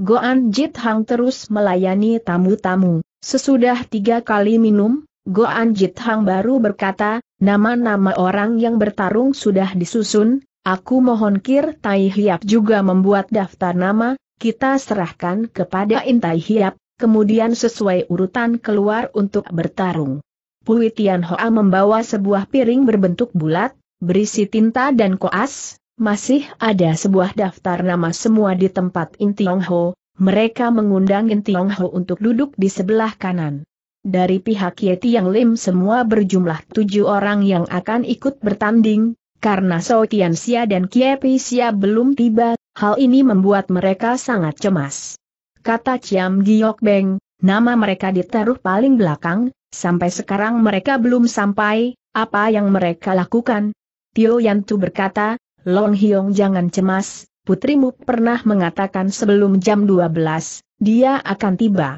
Goan Jit Hang terus melayani tamu-tamu, sesudah tiga kali minum, Goan Jit Hang baru berkata, nama-nama orang yang bertarung sudah disusun, aku mohon Kir Tai Hiap juga membuat daftar nama, kita serahkan kepada Intai Hiap, kemudian sesuai urutan keluar untuk bertarung. Pui Tian Hoa membawa sebuah piring berbentuk bulat, berisi tinta dan koas, masih ada sebuah daftar nama semua di tempat In Tiong Ho, mereka mengundang In Tiong Ho untuk duduk di sebelah kanan. Dari pihak Ye Tiang Lim semua berjumlah tujuh orang yang akan ikut bertanding, karena So Tian Xia dan Kie Pi Xia belum tiba, hal ini membuat mereka sangat cemas kata Ciam Giok Beng, nama mereka ditaruh paling belakang, sampai sekarang mereka belum sampai, apa yang mereka lakukan? Tio Yantu berkata, Long Hiong jangan cemas, putrimu pernah mengatakan sebelum jam 12, dia akan tiba.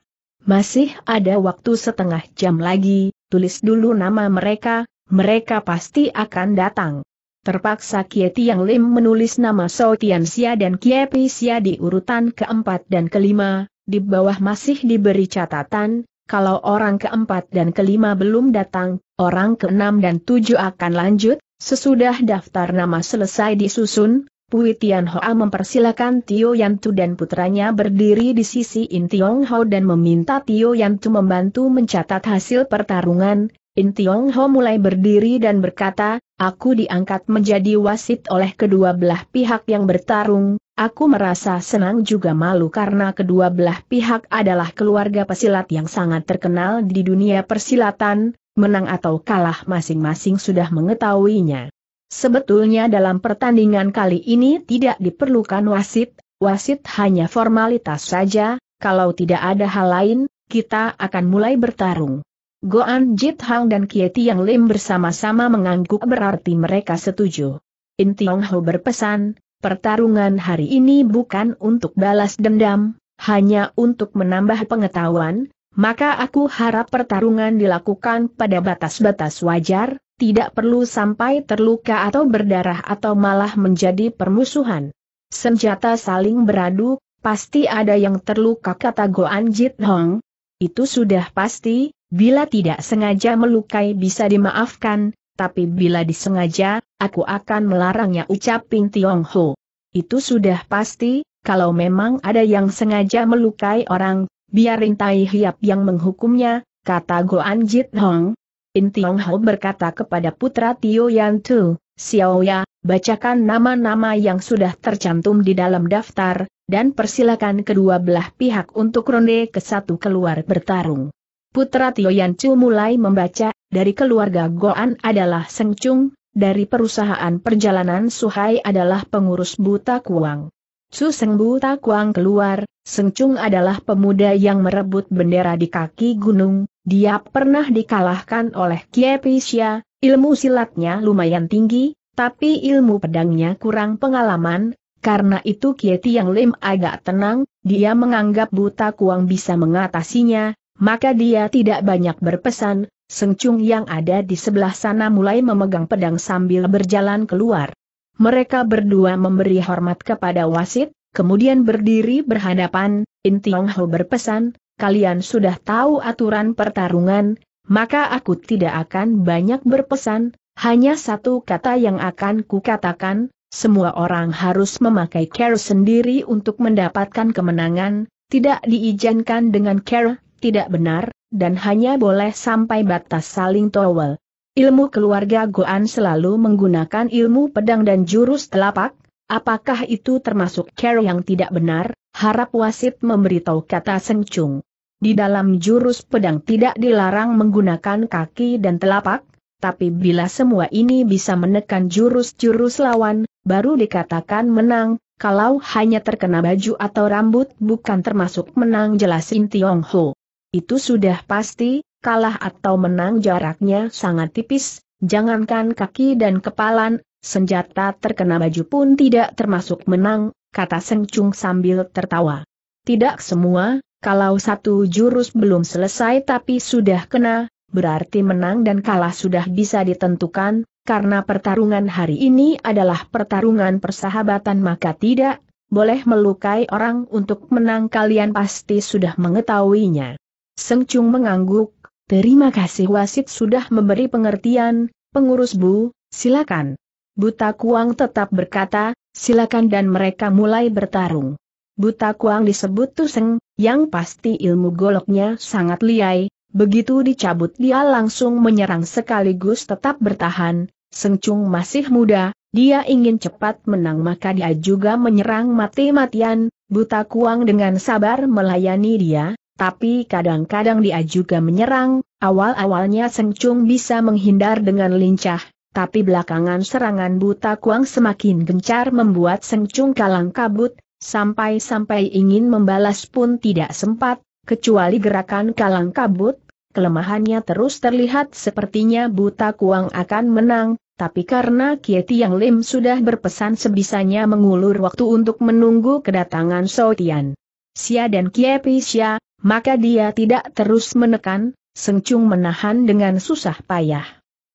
Masih ada waktu setengah jam lagi, tulis dulu nama mereka, mereka pasti akan datang. Terpaksa Kie Tiang Lim menulis nama Tian Xia dan Kie Xia di urutan keempat dan kelima, di bawah masih diberi catatan, kalau orang keempat dan kelima belum datang, orang keenam dan tujuh akan lanjut, sesudah daftar nama selesai disusun, Pui Tian Hoa mempersilakan Tio Yantu dan putranya berdiri di sisi In Tiong Ho dan meminta Tio Yantu membantu mencatat hasil pertarungan. In Tiong Ho mulai berdiri dan berkata, aku diangkat menjadi wasit oleh kedua belah pihak yang bertarung, aku merasa senang juga malu karena kedua belah pihak adalah keluarga pesilat yang sangat terkenal di dunia persilatan, menang atau kalah masing-masing sudah mengetahuinya. Sebetulnya dalam pertandingan kali ini tidak diperlukan wasit, wasit hanya formalitas saja, kalau tidak ada hal lain, kita akan mulai bertarung. Goan Jit Hang dan Kie yang Lim bersama-sama mengangguk berarti mereka setuju. In Tiong Ho berpesan, pertarungan hari ini bukan untuk balas dendam, hanya untuk menambah pengetahuan, maka aku harap pertarungan dilakukan pada batas-batas wajar, tidak perlu sampai terluka atau berdarah atau malah menjadi permusuhan. Senjata saling beradu, pasti ada yang terluka kata Goan Jit Hong. Itu sudah pasti, Bila tidak sengaja melukai bisa dimaafkan, tapi bila disengaja, aku akan melarangnya ucap Ping Tiong Ho. Itu sudah pasti, kalau memang ada yang sengaja melukai orang, biar Tai Hiap yang menghukumnya, kata Goan Jit Hong. Ping Tiong Ho berkata kepada putra Tio Yan Tu, Xiao Ya, bacakan nama-nama yang sudah tercantum di dalam daftar, dan persilakan kedua belah pihak untuk ronde ke satu keluar bertarung. Putra Tio Chu mulai membaca, dari keluarga Goan adalah Seng Chung, dari perusahaan perjalanan Suhai adalah pengurus Buta Kuang. Su Seng Buta Kuang keluar, Seng Chung adalah pemuda yang merebut bendera di kaki gunung, dia pernah dikalahkan oleh Kie Pisya, ilmu silatnya lumayan tinggi, tapi ilmu pedangnya kurang pengalaman, karena itu Kie Tiang Lim agak tenang, dia menganggap Buta Kuang bisa mengatasinya, maka dia tidak banyak berpesan, Seng yang ada di sebelah sana mulai memegang pedang sambil berjalan keluar. Mereka berdua memberi hormat kepada wasit, kemudian berdiri berhadapan, In Tiong Ho berpesan, kalian sudah tahu aturan pertarungan, maka aku tidak akan banyak berpesan, hanya satu kata yang akan kukatakan, semua orang harus memakai care sendiri untuk mendapatkan kemenangan, tidak diizinkan dengan care tidak benar, dan hanya boleh sampai batas saling towel. Ilmu keluarga Goan selalu menggunakan ilmu pedang dan jurus telapak, apakah itu termasuk care yang tidak benar? Harap wasit memberitahu kata sengcung. Di dalam jurus pedang tidak dilarang menggunakan kaki dan telapak, tapi bila semua ini bisa menekan jurus-jurus lawan, baru dikatakan menang, kalau hanya terkena baju atau rambut bukan termasuk menang jelasin Tiong Ho. Itu sudah pasti, kalah atau menang jaraknya sangat tipis, jangankan kaki dan kepalan, senjata terkena baju pun tidak termasuk menang, kata Seng Chung sambil tertawa. Tidak semua, kalau satu jurus belum selesai tapi sudah kena, berarti menang dan kalah sudah bisa ditentukan, karena pertarungan hari ini adalah pertarungan persahabatan maka tidak boleh melukai orang untuk menang kalian pasti sudah mengetahuinya. Seng Chung mengangguk, terima kasih wasit sudah memberi pengertian, pengurus Bu, silakan. Buta Kuang tetap berkata, silakan dan mereka mulai bertarung. Buta Kuang disebut Tuseng, yang pasti ilmu goloknya sangat liai, begitu dicabut dia langsung menyerang sekaligus tetap bertahan, Seng Chung masih muda, dia ingin cepat menang maka dia juga menyerang mati-matian, Buta Kuang dengan sabar melayani dia, tapi kadang-kadang dia juga menyerang, awal-awalnya Seng Chung bisa menghindar dengan lincah, tapi belakangan serangan buta kuang semakin gencar membuat Seng Chung kalang kabut, sampai-sampai ingin membalas pun tidak sempat, kecuali gerakan kalang kabut, kelemahannya terus terlihat sepertinya buta kuang akan menang, tapi karena Kieti Yang Lim sudah berpesan sebisanya mengulur waktu untuk menunggu kedatangan Sotian. Xia dan Kie Xia, maka dia tidak terus menekan, Sengcung menahan dengan susah payah.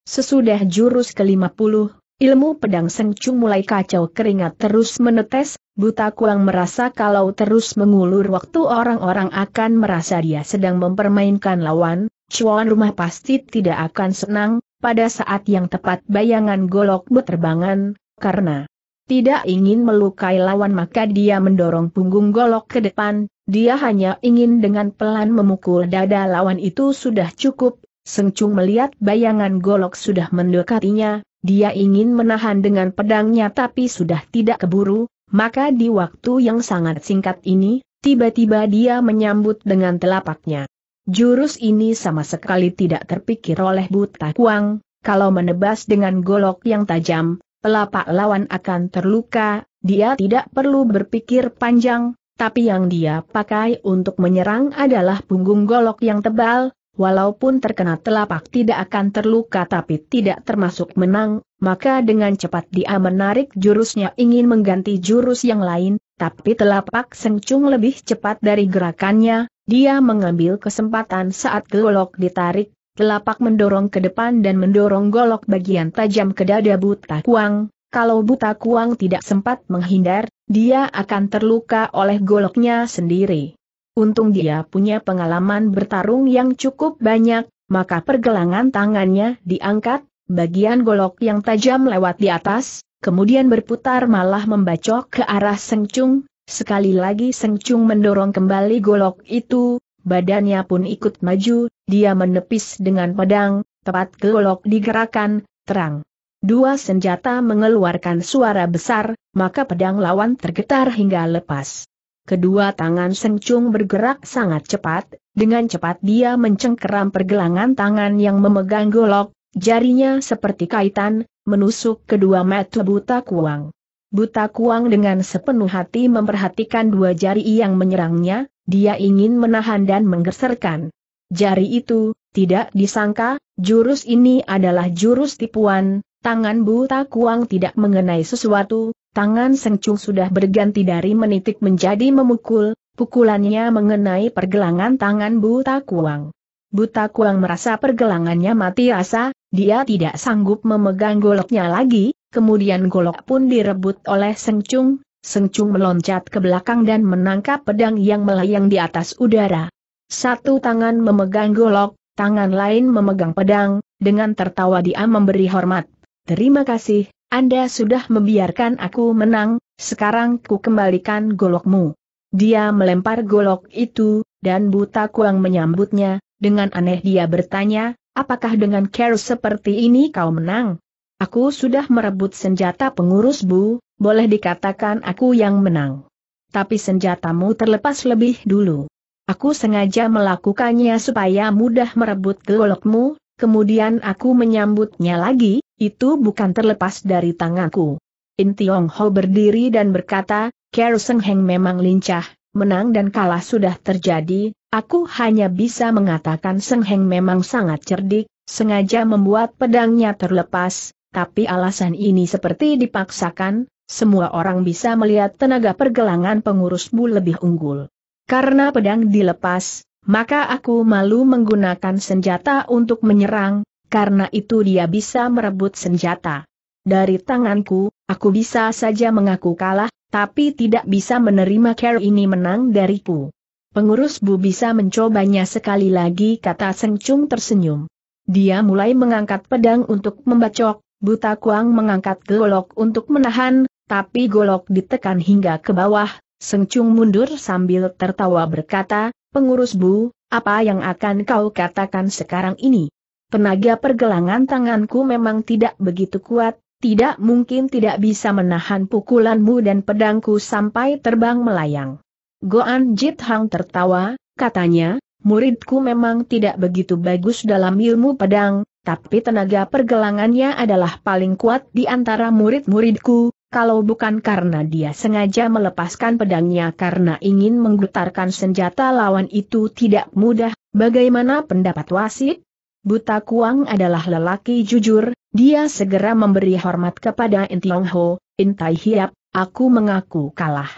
Sesudah jurus ke-50, ilmu pedang Sengcung mulai kacau keringat terus menetes, Buta Kuang merasa kalau terus mengulur waktu orang-orang akan merasa dia sedang mempermainkan lawan, Cuan rumah pasti tidak akan senang, pada saat yang tepat bayangan golok berterbangan, karena tidak ingin melukai lawan maka dia mendorong punggung golok ke depan, dia hanya ingin dengan pelan memukul dada lawan itu sudah cukup, Sengcung melihat bayangan golok sudah mendekatinya, dia ingin menahan dengan pedangnya tapi sudah tidak keburu, maka di waktu yang sangat singkat ini, tiba-tiba dia menyambut dengan telapaknya. Jurus ini sama sekali tidak terpikir oleh Buta Kuang, kalau menebas dengan golok yang tajam, pelapak lawan akan terluka, dia tidak perlu berpikir panjang, tapi yang dia pakai untuk menyerang adalah punggung golok yang tebal, walaupun terkena telapak tidak akan terluka tapi tidak termasuk menang, maka dengan cepat dia menarik jurusnya ingin mengganti jurus yang lain, tapi telapak sengcung lebih cepat dari gerakannya, dia mengambil kesempatan saat golok ditarik, telapak mendorong ke depan dan mendorong golok bagian tajam ke dada buta kuang. Kalau buta kuang tidak sempat menghindar, dia akan terluka oleh goloknya sendiri. Untung dia punya pengalaman bertarung yang cukup banyak, maka pergelangan tangannya diangkat, bagian golok yang tajam lewat di atas, kemudian berputar malah membacok ke arah Sengcung, sekali lagi Sengcung mendorong kembali golok itu, badannya pun ikut maju, dia menepis dengan pedang, tepat golok digerakkan, terang. Dua senjata mengeluarkan suara besar, maka pedang lawan tergetar hingga lepas. Kedua tangan Sengcung bergerak sangat cepat, dengan cepat dia mencengkeram pergelangan tangan yang memegang golok, jarinya seperti kaitan, menusuk kedua mata buta kuang. Buta kuang dengan sepenuh hati memperhatikan dua jari yang menyerangnya, dia ingin menahan dan menggeserkan. Jari itu, tidak disangka, jurus ini adalah jurus tipuan, tangan buta kuang tidak mengenai sesuatu, tangan sengcung sudah berganti dari menitik menjadi memukul, pukulannya mengenai pergelangan tangan buta kuang. Buta kuang merasa pergelangannya mati rasa, dia tidak sanggup memegang goloknya lagi, kemudian golok pun direbut oleh sengcung, Sengcung meloncat ke belakang dan menangkap pedang yang melayang di atas udara. Satu tangan memegang golok, tangan lain memegang pedang, dengan tertawa dia memberi hormat. Terima kasih, Anda sudah membiarkan aku menang, sekarang ku kembalikan golokmu. Dia melempar golok itu, dan buta kuang menyambutnya, dengan aneh dia bertanya, apakah dengan care seperti ini kau menang? Aku sudah merebut senjata pengurus Bu, boleh dikatakan aku yang menang. Tapi senjatamu terlepas lebih dulu. Aku sengaja melakukannya supaya mudah merebut golokmu, kemudian aku menyambutnya lagi, itu bukan terlepas dari tanganku. In Tiong Ho berdiri dan berkata, Kero Seng Heng memang lincah, menang dan kalah sudah terjadi, aku hanya bisa mengatakan Seng Heng memang sangat cerdik, sengaja membuat pedangnya terlepas, tapi alasan ini seperti dipaksakan, semua orang bisa melihat tenaga pergelangan pengurus Bu lebih unggul. Karena pedang dilepas, maka aku malu menggunakan senjata untuk menyerang, karena itu dia bisa merebut senjata. Dari tanganku, aku bisa saja mengaku kalah, tapi tidak bisa menerima care ini menang dariku. Pengurus Bu bisa mencobanya sekali lagi kata Seng Chung tersenyum. Dia mulai mengangkat pedang untuk membacok, Buta Kuang mengangkat golok untuk menahan, tapi golok ditekan hingga ke bawah, Sengcung mundur sambil tertawa berkata, pengurus Bu, apa yang akan kau katakan sekarang ini? Penaga pergelangan tanganku memang tidak begitu kuat, tidak mungkin tidak bisa menahan pukulanmu dan pedangku sampai terbang melayang. Goan Jit Hang tertawa, katanya, muridku memang tidak begitu bagus dalam ilmu pedang, tapi tenaga pergelangannya adalah paling kuat di antara murid-muridku, kalau bukan karena dia sengaja melepaskan pedangnya karena ingin menggutarkan senjata lawan itu tidak mudah, bagaimana pendapat wasit? Buta Kuang adalah lelaki jujur, dia segera memberi hormat kepada Intiong Ho, Intai Hiap, aku mengaku kalah.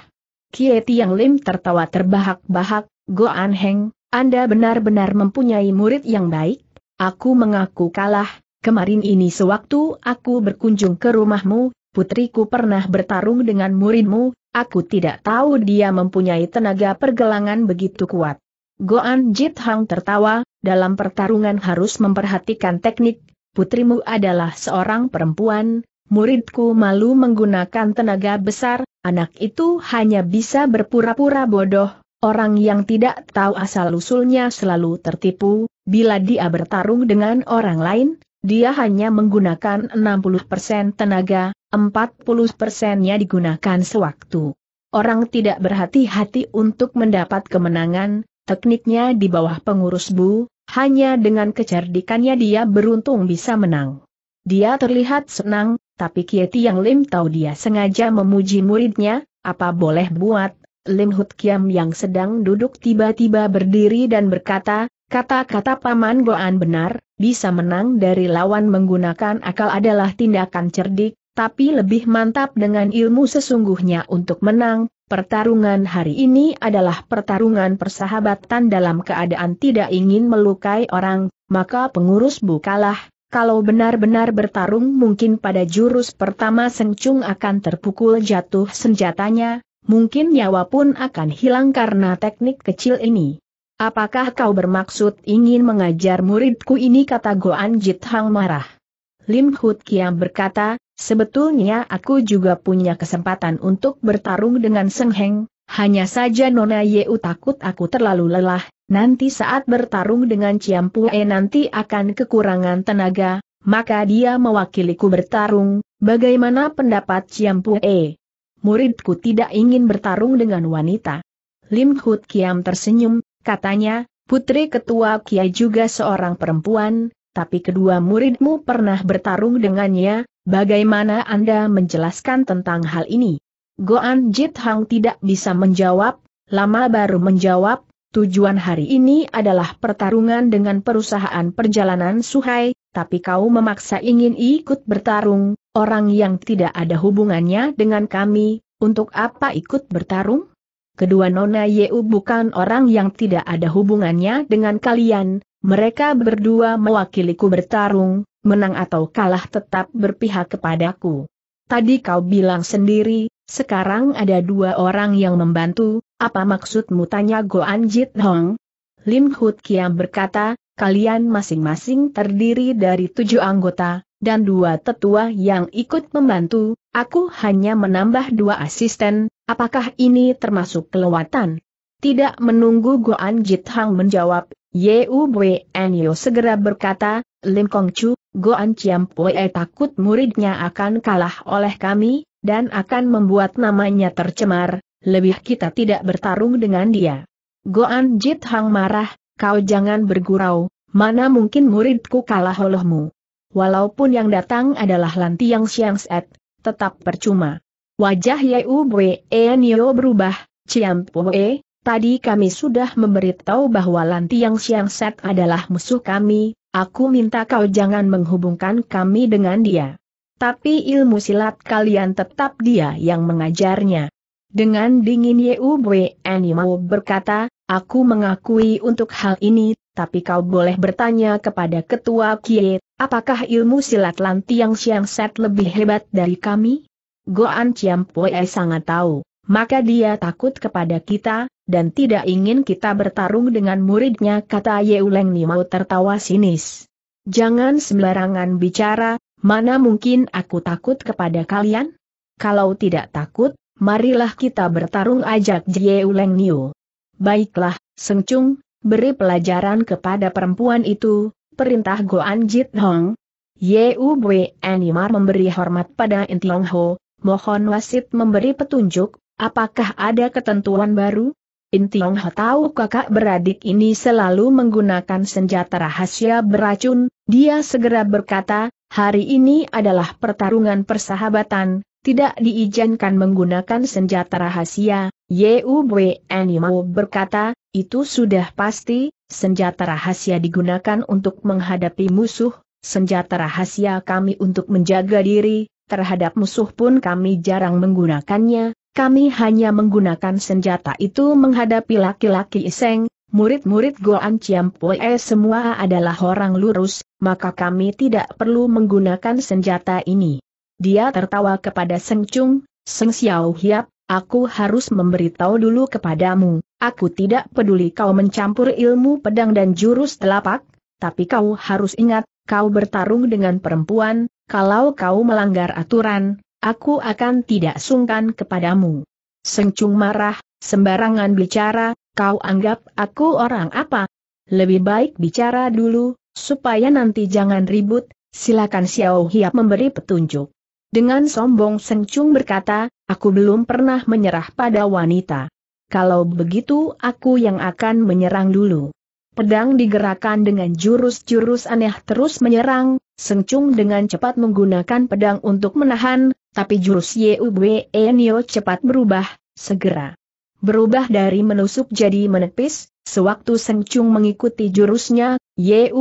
Kie yang Lim tertawa terbahak-bahak, Goan Heng, Anda benar-benar mempunyai murid yang baik? Aku mengaku kalah, kemarin ini sewaktu aku berkunjung ke rumahmu, putriku pernah bertarung dengan muridmu, aku tidak tahu dia mempunyai tenaga pergelangan begitu kuat. Goan Jit Hang tertawa, dalam pertarungan harus memperhatikan teknik, putrimu adalah seorang perempuan, muridku malu menggunakan tenaga besar, anak itu hanya bisa berpura-pura bodoh, Orang yang tidak tahu asal-usulnya selalu tertipu, bila dia bertarung dengan orang lain, dia hanya menggunakan 60% tenaga, 40%-nya digunakan sewaktu. Orang tidak berhati-hati untuk mendapat kemenangan, tekniknya di bawah pengurus Bu, hanya dengan kecerdikannya dia beruntung bisa menang. Dia terlihat senang, tapi Kieti yang Lim tahu dia sengaja memuji muridnya, apa boleh buat, Lim Hut Kiam yang sedang duduk tiba-tiba berdiri dan berkata, kata-kata Paman Goan benar, bisa menang dari lawan menggunakan akal adalah tindakan cerdik, tapi lebih mantap dengan ilmu sesungguhnya untuk menang, pertarungan hari ini adalah pertarungan persahabatan dalam keadaan tidak ingin melukai orang, maka pengurus bukalah, kalau benar-benar bertarung mungkin pada jurus pertama Sengcung akan terpukul jatuh senjatanya, mungkin nyawa pun akan hilang karena teknik kecil ini. Apakah kau bermaksud ingin mengajar muridku ini kata Goan Jit Hang marah. Lim Hut Kiam berkata, sebetulnya aku juga punya kesempatan untuk bertarung dengan Seng Heng, hanya saja Nona Yeu takut aku terlalu lelah, nanti saat bertarung dengan Ciam Pue nanti akan kekurangan tenaga, maka dia mewakiliku bertarung, bagaimana pendapat Ciam Pue? muridku tidak ingin bertarung dengan wanita. Lim Hut Kiam tersenyum, katanya, putri ketua Kiai juga seorang perempuan, tapi kedua muridmu pernah bertarung dengannya, bagaimana Anda menjelaskan tentang hal ini? Goan Jit Hang tidak bisa menjawab, lama baru menjawab, tujuan hari ini adalah pertarungan dengan perusahaan perjalanan Suhai, tapi kau memaksa ingin ikut bertarung, orang yang tidak ada hubungannya dengan kami, untuk apa ikut bertarung? Kedua Nona Yeu bukan orang yang tidak ada hubungannya dengan kalian, mereka berdua mewakiliku bertarung, menang atau kalah tetap berpihak kepadaku. Tadi kau bilang sendiri, sekarang ada dua orang yang membantu, apa maksudmu tanya Goan Jit Hong? Lim Hut Kiam berkata, kalian masing-masing terdiri dari tujuh anggota, dan dua tetua yang ikut membantu, aku hanya menambah dua asisten, apakah ini termasuk kelewatan? Tidak menunggu Goan Jithang menjawab, Yeu Bwe Enyo segera berkata, Lim Kong Chu, Goan Chiam Pue takut muridnya akan kalah oleh kami, dan akan membuat namanya tercemar, lebih kita tidak bertarung dengan dia. Goan Jithang marah, Kau jangan bergurau, mana mungkin muridku kalah olehmu. Walaupun yang datang adalah Yang Siang Set, tetap percuma. Wajah Yeu Bwe Nio berubah, Ciam Pue, tadi kami sudah memberitahu bahwa Yang Siang Set adalah musuh kami, aku minta kau jangan menghubungkan kami dengan dia. Tapi ilmu silat kalian tetap dia yang mengajarnya. Dengan dingin Yeu Bwe Nio berkata, Aku mengakui untuk hal ini, tapi kau boleh bertanya kepada Ketua Kie, apakah ilmu silat lantiang siang set lebih hebat dari kami? Goan Chiam sangat tahu, maka dia takut kepada kita, dan tidak ingin kita bertarung dengan muridnya kata Yeuleng Nimau tertawa sinis. Jangan sembarangan bicara, mana mungkin aku takut kepada kalian? Kalau tidak takut, marilah kita bertarung ajak Yeuleng Niu. Baiklah, Sengcung, beri pelajaran kepada perempuan itu, perintah Goan Jit Hong. Yeu Bwe Animar memberi hormat pada Intiong Ho, mohon wasit memberi petunjuk, apakah ada ketentuan baru? Intiong Ho tahu kakak beradik ini selalu menggunakan senjata rahasia beracun, dia segera berkata, hari ini adalah pertarungan persahabatan, tidak diizinkan menggunakan senjata rahasia, Wei Animo berkata, itu sudah pasti, senjata rahasia digunakan untuk menghadapi musuh, senjata rahasia kami untuk menjaga diri, terhadap musuh pun kami jarang menggunakannya, kami hanya menggunakan senjata itu menghadapi laki-laki iseng, murid-murid Goan Ciampoe semua adalah orang lurus, maka kami tidak perlu menggunakan senjata ini. Dia tertawa kepada Seng Chung, Seng Xiao Hiap, aku harus memberitahu dulu kepadamu, aku tidak peduli kau mencampur ilmu pedang dan jurus telapak, tapi kau harus ingat, kau bertarung dengan perempuan, kalau kau melanggar aturan, aku akan tidak sungkan kepadamu. Seng Sengcung marah, sembarangan bicara, kau anggap aku orang apa? Lebih baik bicara dulu, supaya nanti jangan ribut, silakan Xiao Hiap memberi petunjuk. Dengan sombong Sengcung berkata, aku belum pernah menyerah pada wanita. Kalau begitu aku yang akan menyerang dulu. Pedang digerakkan dengan jurus-jurus aneh terus menyerang, Sengcung dengan cepat menggunakan pedang untuk menahan, tapi jurus Yue Enyo cepat berubah, segera. Berubah dari menusuk jadi menepis, sewaktu Sengcung mengikuti jurusnya, Yue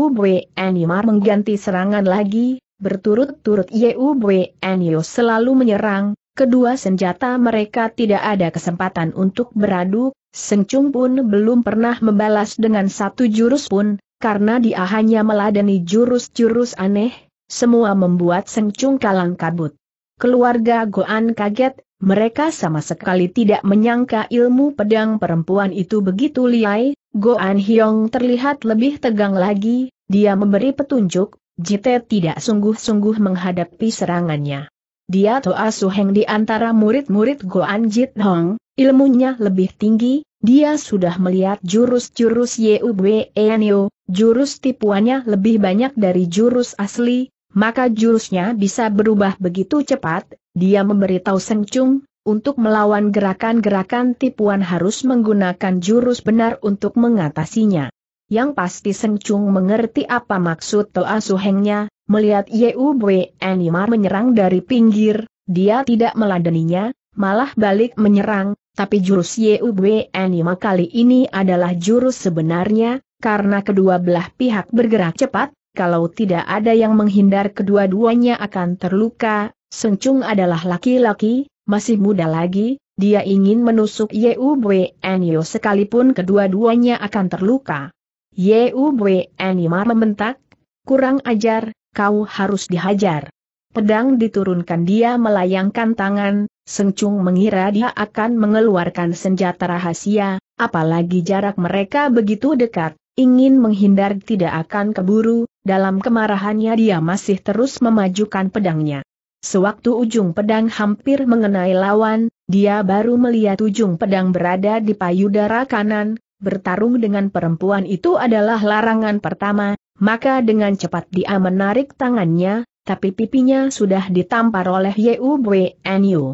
Enyo mengganti serangan lagi, Berturut-turut Yubwenyo selalu menyerang, kedua senjata mereka tidak ada kesempatan untuk beradu, Sengcung pun belum pernah membalas dengan satu jurus pun, karena dia hanya meladeni jurus-jurus aneh, semua membuat Sengcung kalang kabut. Keluarga Goan kaget, mereka sama sekali tidak menyangka ilmu pedang perempuan itu begitu liai, Goan Hyong terlihat lebih tegang lagi, dia memberi petunjuk, Jite tidak sungguh-sungguh menghadapi serangannya. Dia Toa Suheng di antara murid-murid Goan Jit Hong, ilmunya lebih tinggi, dia sudah melihat jurus-jurus Yue Enio, jurus tipuannya lebih banyak dari jurus asli, maka jurusnya bisa berubah begitu cepat, dia memberitahu Seng Chung, untuk melawan gerakan-gerakan tipuan harus menggunakan jurus benar untuk mengatasinya. Yang pasti Seng Chung mengerti apa maksud Toa Suhengnya, melihat Yeu Bwe Animar menyerang dari pinggir, dia tidak meladeninya, malah balik menyerang, tapi jurus Yeu Bwe Anima kali ini adalah jurus sebenarnya, karena kedua belah pihak bergerak cepat, kalau tidak ada yang menghindar kedua-duanya akan terluka, Seng Chung adalah laki-laki, masih muda lagi, dia ingin menusuk Yeu Bwe Anio sekalipun kedua-duanya akan terluka. Yubwe Anima membentak, kurang ajar, kau harus dihajar. Pedang diturunkan dia melayangkan tangan, Sengcung mengira dia akan mengeluarkan senjata rahasia, apalagi jarak mereka begitu dekat, ingin menghindar tidak akan keburu, dalam kemarahannya dia masih terus memajukan pedangnya. Sewaktu ujung pedang hampir mengenai lawan, dia baru melihat ujung pedang berada di payudara kanan, bertarung dengan perempuan itu adalah larangan pertama, maka dengan cepat dia menarik tangannya, tapi pipinya sudah ditampar oleh Yu.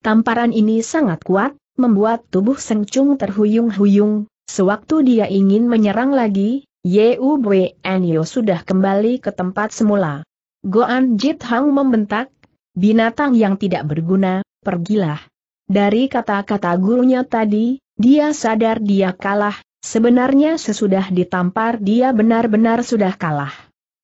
Tamparan ini sangat kuat, membuat tubuh Sengcung terhuyung-huyung, sewaktu dia ingin menyerang lagi, Yu sudah kembali ke tempat semula. Goan Jit Hang membentak, binatang yang tidak berguna, pergilah. Dari kata-kata gurunya tadi, dia sadar dia kalah, sebenarnya sesudah ditampar dia benar-benar sudah kalah.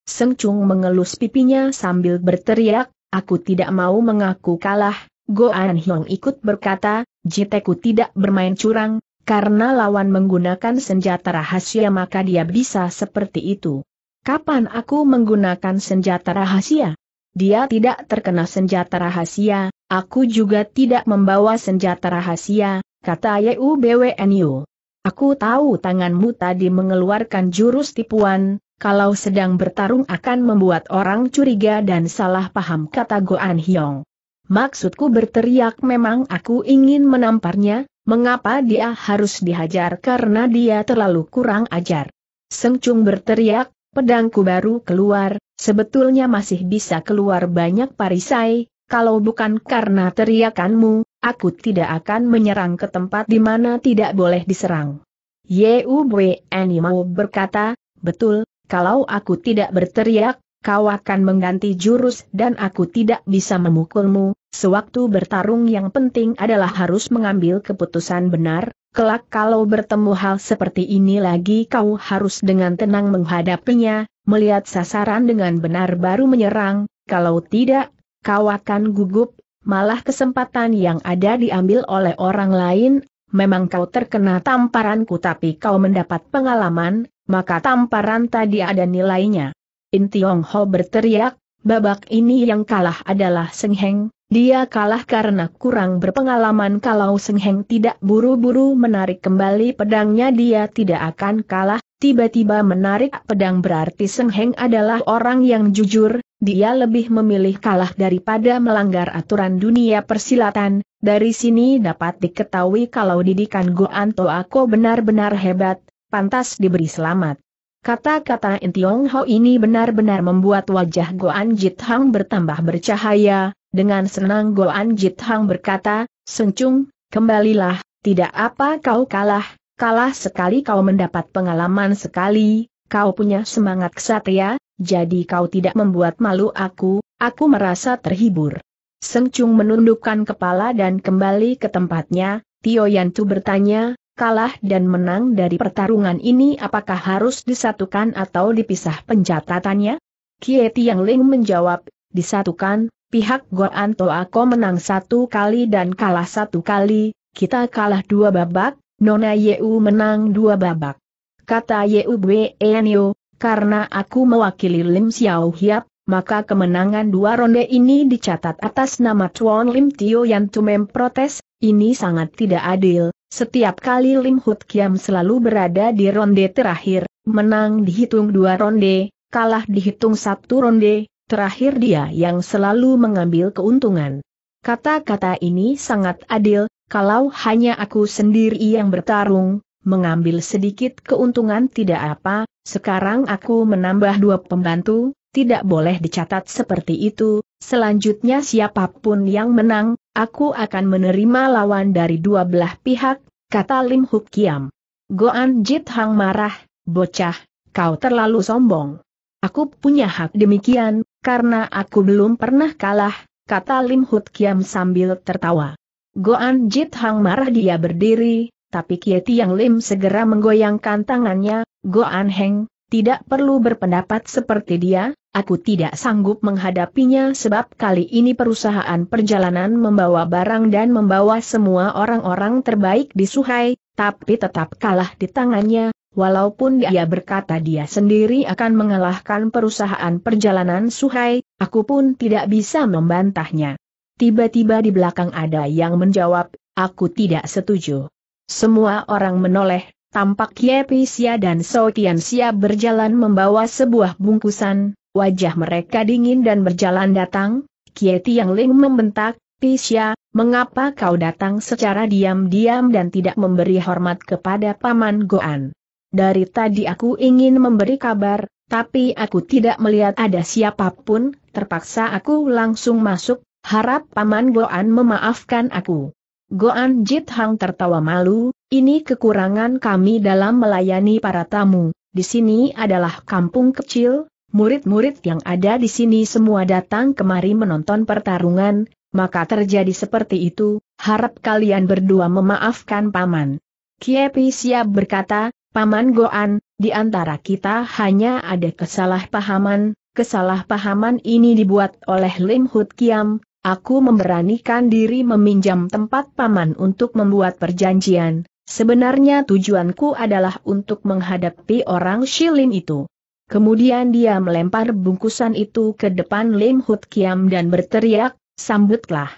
Seng Chung mengelus pipinya sambil berteriak, aku tidak mau mengaku kalah, Go An Hyong ikut berkata, Jiteku tidak bermain curang, karena lawan menggunakan senjata rahasia maka dia bisa seperti itu. Kapan aku menggunakan senjata rahasia? Dia tidak terkena senjata rahasia, aku juga tidak membawa senjata rahasia, kata BWNYU. Aku tahu tanganmu tadi mengeluarkan jurus tipuan, kalau sedang bertarung akan membuat orang curiga dan salah paham kata Goan Hyong. Maksudku berteriak memang aku ingin menamparnya, mengapa dia harus dihajar karena dia terlalu kurang ajar. Sengcung berteriak, pedangku baru keluar, sebetulnya masih bisa keluar banyak parisai, kalau bukan karena teriakanmu, aku tidak akan menyerang ke tempat di mana tidak boleh diserang. Yubwe Animo berkata, betul, kalau aku tidak berteriak, kau akan mengganti jurus dan aku tidak bisa memukulmu, sewaktu bertarung yang penting adalah harus mengambil keputusan benar, kelak kalau bertemu hal seperti ini lagi kau harus dengan tenang menghadapinya, melihat sasaran dengan benar baru menyerang, kalau tidak, kau akan gugup, malah kesempatan yang ada diambil oleh orang lain, memang kau terkena tamparanku tapi kau mendapat pengalaman, maka tamparan tadi ada nilainya. In Tiong Ho berteriak, babak ini yang kalah adalah Seng Heng, dia kalah karena kurang berpengalaman kalau Seng Heng tidak buru-buru menarik kembali pedangnya dia tidak akan kalah, tiba-tiba menarik pedang berarti Seng Heng adalah orang yang jujur, dia lebih memilih kalah daripada melanggar aturan dunia persilatan, dari sini dapat diketahui kalau didikan Goan Toako benar-benar hebat, pantas diberi selamat. Kata-kata Tiong Ho ini benar-benar membuat wajah Goan Hang bertambah bercahaya, dengan senang Goan Hang berkata, Sengcung, kembalilah, tidak apa kau kalah, kalah sekali kau mendapat pengalaman sekali, kau punya semangat kesatria, jadi kau tidak membuat malu aku, aku merasa terhibur. Sengcung menundukkan kepala dan kembali ke tempatnya, Tio Yantu bertanya, kalah dan menang dari pertarungan ini apakah harus disatukan atau dipisah pencatatannya? Kie Tiang Ling menjawab, disatukan, pihak Goan aku menang satu kali dan kalah satu kali, kita kalah dua babak, Nona Yeu menang dua babak. Kata Yeu Bwe Enio, karena aku mewakili Lim Xiao Hiap, maka kemenangan dua ronde ini dicatat atas nama Chuan Lim Tio Yan Tumem protes, ini sangat tidak adil, setiap kali Lim Hut Kiam selalu berada di ronde terakhir, menang dihitung dua ronde, kalah dihitung satu ronde, terakhir dia yang selalu mengambil keuntungan. Kata-kata ini sangat adil, kalau hanya aku sendiri yang bertarung, mengambil sedikit keuntungan tidak apa, sekarang aku menambah dua pembantu, tidak boleh dicatat seperti itu, selanjutnya siapapun yang menang, aku akan menerima lawan dari dua belah pihak, kata Lim Huk Kiam. Goan Jit Hang marah, bocah, kau terlalu sombong. Aku punya hak demikian, karena aku belum pernah kalah, kata Lim Huk Kiam sambil tertawa. Goan Jit Hang marah dia berdiri, tapi Kie yang Lim segera menggoyangkan tangannya, Goan Heng, tidak perlu berpendapat seperti dia, aku tidak sanggup menghadapinya sebab kali ini perusahaan perjalanan membawa barang dan membawa semua orang-orang terbaik di Suhai, tapi tetap kalah di tangannya, Walaupun dia berkata dia sendiri akan mengalahkan perusahaan perjalanan Suhai, aku pun tidak bisa membantahnya. Tiba-tiba di belakang ada yang menjawab, aku tidak setuju. Semua orang menoleh, tampak Yepi Sia dan So Tian Sia berjalan membawa sebuah bungkusan, wajah mereka dingin dan berjalan datang, Kie yang Ling membentak, Pisya, mengapa kau datang secara diam-diam dan tidak memberi hormat kepada Paman Goan? Dari tadi aku ingin memberi kabar, tapi aku tidak melihat ada siapapun, terpaksa aku langsung masuk, Harap Paman Goan memaafkan aku. Goan Jit Hang tertawa malu, ini kekurangan kami dalam melayani para tamu. Di sini adalah kampung kecil, murid-murid yang ada di sini semua datang kemari menonton pertarungan, maka terjadi seperti itu, harap kalian berdua memaafkan Paman. Kiepi siap berkata, Paman Goan, di antara kita hanya ada kesalahpahaman, kesalahpahaman ini dibuat oleh Lim Hut Kiam, Aku memberanikan diri meminjam tempat paman untuk membuat perjanjian, sebenarnya tujuanku adalah untuk menghadapi orang Shilin itu. Kemudian dia melempar bungkusan itu ke depan Lim Hut Kiam dan berteriak, sambutlah.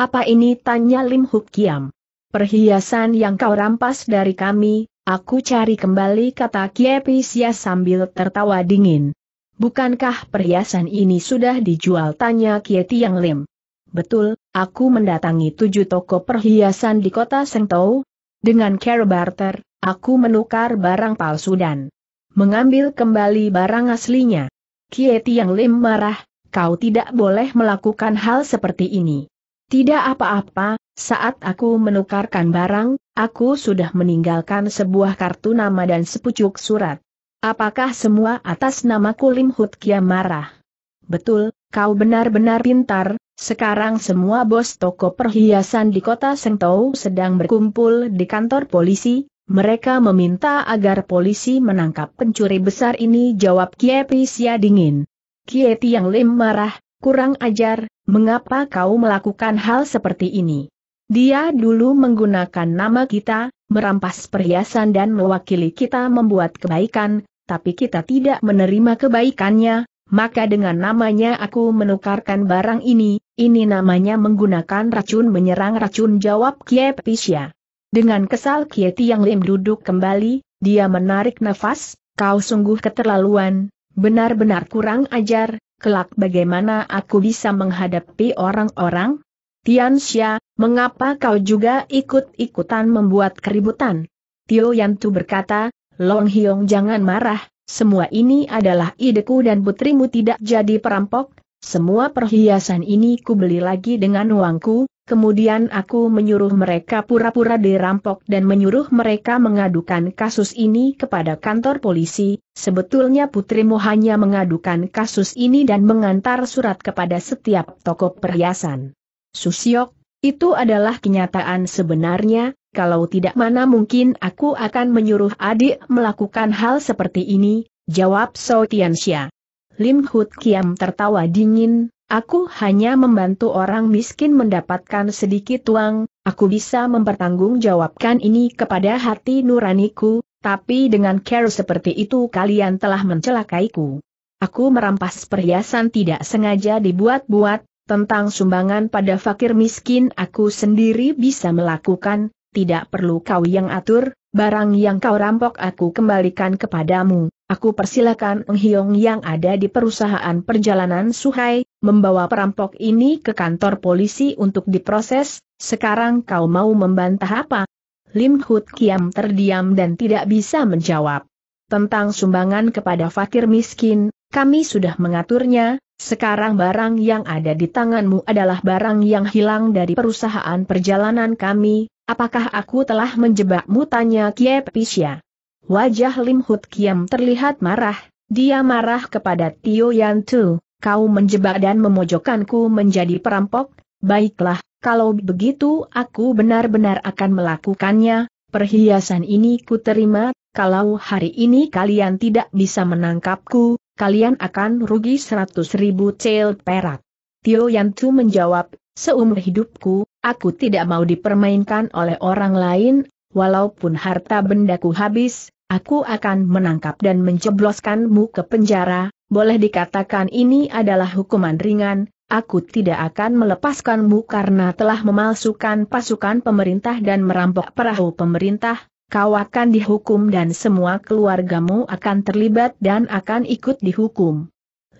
Apa ini tanya Lim Hut Kiam? Perhiasan yang kau rampas dari kami, aku cari kembali kata Kiepisia sambil tertawa dingin. Bukankah perhiasan ini sudah dijual tanya Kieti Yang Lim? Betul, aku mendatangi tujuh toko perhiasan di kota Sengtou. Dengan care barter, aku menukar barang palsu dan mengambil kembali barang aslinya. Kieti yang Lim marah, kau tidak boleh melakukan hal seperti ini. Tidak apa-apa, saat aku menukarkan barang, aku sudah meninggalkan sebuah kartu nama dan sepucuk surat. Apakah semua atas nama Lim Hut Kia marah? Betul, kau benar-benar pintar, sekarang semua bos toko perhiasan di kota Sentau sedang berkumpul di kantor polisi, mereka meminta agar polisi menangkap pencuri besar ini jawab Kiepi Sia dingin. Kieti yang Lim marah, kurang ajar, mengapa kau melakukan hal seperti ini? Dia dulu menggunakan nama kita, merampas perhiasan dan mewakili kita membuat kebaikan, tapi kita tidak menerima kebaikannya, maka dengan namanya aku menukarkan barang ini, ini namanya menggunakan racun menyerang racun jawab Kie Pisya. Dengan kesal Kie Tiang Lim duduk kembali, dia menarik nafas, kau sungguh keterlaluan, benar-benar kurang ajar, kelak bagaimana aku bisa menghadapi orang-orang? Tianxia, mengapa kau juga ikut-ikutan membuat keributan? Tio Yantu berkata, Long Hiong jangan marah, semua ini adalah ideku dan putrimu tidak jadi perampok, semua perhiasan ini kubeli lagi dengan uangku, kemudian aku menyuruh mereka pura-pura dirampok dan menyuruh mereka mengadukan kasus ini kepada kantor polisi, sebetulnya putrimu hanya mengadukan kasus ini dan mengantar surat kepada setiap toko perhiasan. Susiok, itu adalah kenyataan sebenarnya, kalau tidak mana mungkin aku akan menyuruh adik melakukan hal seperti ini, jawab So Tianxia. Lim Hut Kiam tertawa dingin, aku hanya membantu orang miskin mendapatkan sedikit uang, aku bisa mempertanggungjawabkan ini kepada hati nuraniku, tapi dengan care seperti itu kalian telah mencelakaiku. Aku merampas perhiasan tidak sengaja dibuat-buat, tentang sumbangan pada fakir miskin aku sendiri bisa melakukan, tidak perlu kau yang atur, barang yang kau rampok aku kembalikan kepadamu. Aku persilakan Eng Hiong yang ada di perusahaan perjalanan Suhai, membawa perampok ini ke kantor polisi untuk diproses, sekarang kau mau membantah apa? Lim Hut Kiam terdiam dan tidak bisa menjawab. Tentang sumbangan kepada fakir miskin, kami sudah mengaturnya, sekarang barang yang ada di tanganmu adalah barang yang hilang dari perusahaan perjalanan kami, apakah aku telah menjebakmu tanya Kiep Pisya. Wajah Lim Hut Kiam terlihat marah, dia marah kepada Tio Yan Tu, kau menjebak dan memojokanku menjadi perampok, baiklah, kalau begitu aku benar-benar akan melakukannya, perhiasan ini ku terima, kalau hari ini kalian tidak bisa menangkapku, kalian akan rugi seratus ribu cel perak. Tio Yan Tu menjawab, seumur hidupku, aku tidak mau dipermainkan oleh orang lain, walaupun harta bendaku habis, Aku akan menangkap dan menjebloskanmu ke penjara, boleh dikatakan ini adalah hukuman ringan, aku tidak akan melepaskanmu karena telah memalsukan pasukan pemerintah dan merampok perahu pemerintah, kau akan dihukum dan semua keluargamu akan terlibat dan akan ikut dihukum.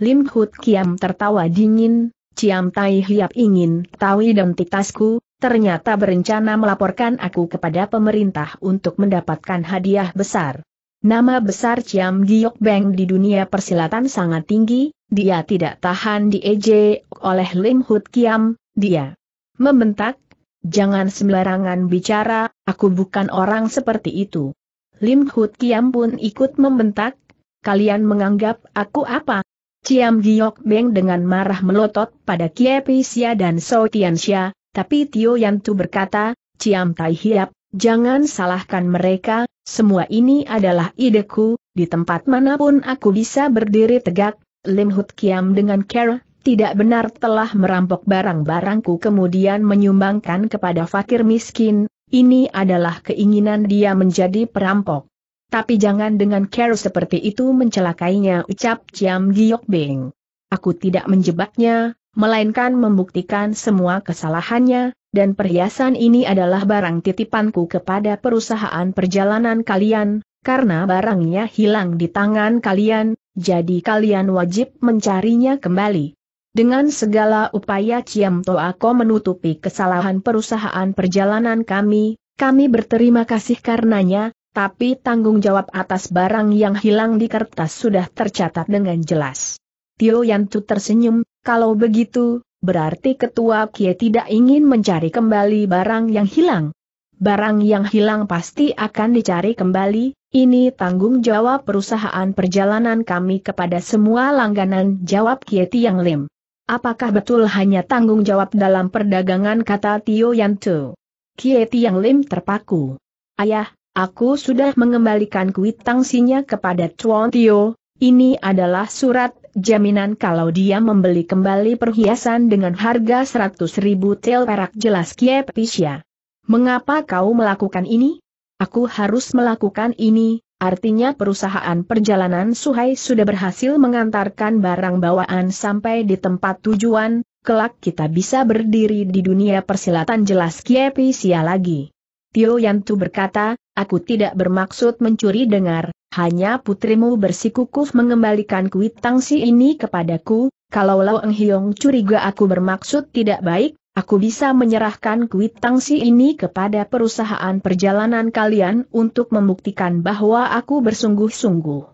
Lim Hut Kiam tertawa dingin, Ciam Tai Hiap ingin tahu identitasku, ternyata berencana melaporkan aku kepada pemerintah untuk mendapatkan hadiah besar. Nama besar Ciam Giok Beng di dunia persilatan sangat tinggi, dia tidak tahan diejek oleh Lim Hut Kiam, dia membentak, jangan sembarangan bicara, aku bukan orang seperti itu. Lim Hut Kiam pun ikut membentak, kalian menganggap aku apa? Ciam Giok Beng dengan marah melotot pada Kiepi Pisia dan So Sia, tapi Tio Yantu berkata, Ciam Tai Hiap, jangan salahkan mereka, semua ini adalah ideku, di tempat manapun aku bisa berdiri tegak, Lim Hut Kiam dengan care, tidak benar telah merampok barang-barangku kemudian menyumbangkan kepada fakir miskin, ini adalah keinginan dia menjadi perampok. Tapi jangan dengan care seperti itu mencelakainya ucap Ciam Giok Beng. Aku tidak menjebaknya, melainkan membuktikan semua kesalahannya, dan perhiasan ini adalah barang titipanku kepada perusahaan perjalanan kalian, karena barangnya hilang di tangan kalian, jadi kalian wajib mencarinya kembali. Dengan segala upaya Ciam Toako menutupi kesalahan perusahaan perjalanan kami, kami berterima kasih karenanya, tapi tanggung jawab atas barang yang hilang di kertas sudah tercatat dengan jelas. Tio Yantu tersenyum, kalau begitu, berarti ketua Kie tidak ingin mencari kembali barang yang hilang. Barang yang hilang pasti akan dicari kembali, ini tanggung jawab perusahaan perjalanan kami kepada semua langganan jawab Kie Tiang Lim. Apakah betul hanya tanggung jawab dalam perdagangan kata Tio Yanto. Kie Tiang Lim terpaku. Ayah, Aku sudah mengembalikan kuitansinya kepada Tuan Tio, ini adalah surat jaminan kalau dia membeli kembali perhiasan dengan harga 100 ribu tel perak jelas Kiepisya. Mengapa kau melakukan ini? Aku harus melakukan ini, artinya perusahaan perjalanan Suhai sudah berhasil mengantarkan barang bawaan sampai di tempat tujuan, kelak kita bisa berdiri di dunia persilatan jelas Kiepisya lagi. Tio Yantu berkata, aku tidak bermaksud mencuri dengar, hanya putrimu bersikukuh mengembalikan kuitansi ini kepadaku, kalau Lau Eng Hiong curiga aku bermaksud tidak baik, aku bisa menyerahkan kuitansi ini kepada perusahaan perjalanan kalian untuk membuktikan bahwa aku bersungguh-sungguh.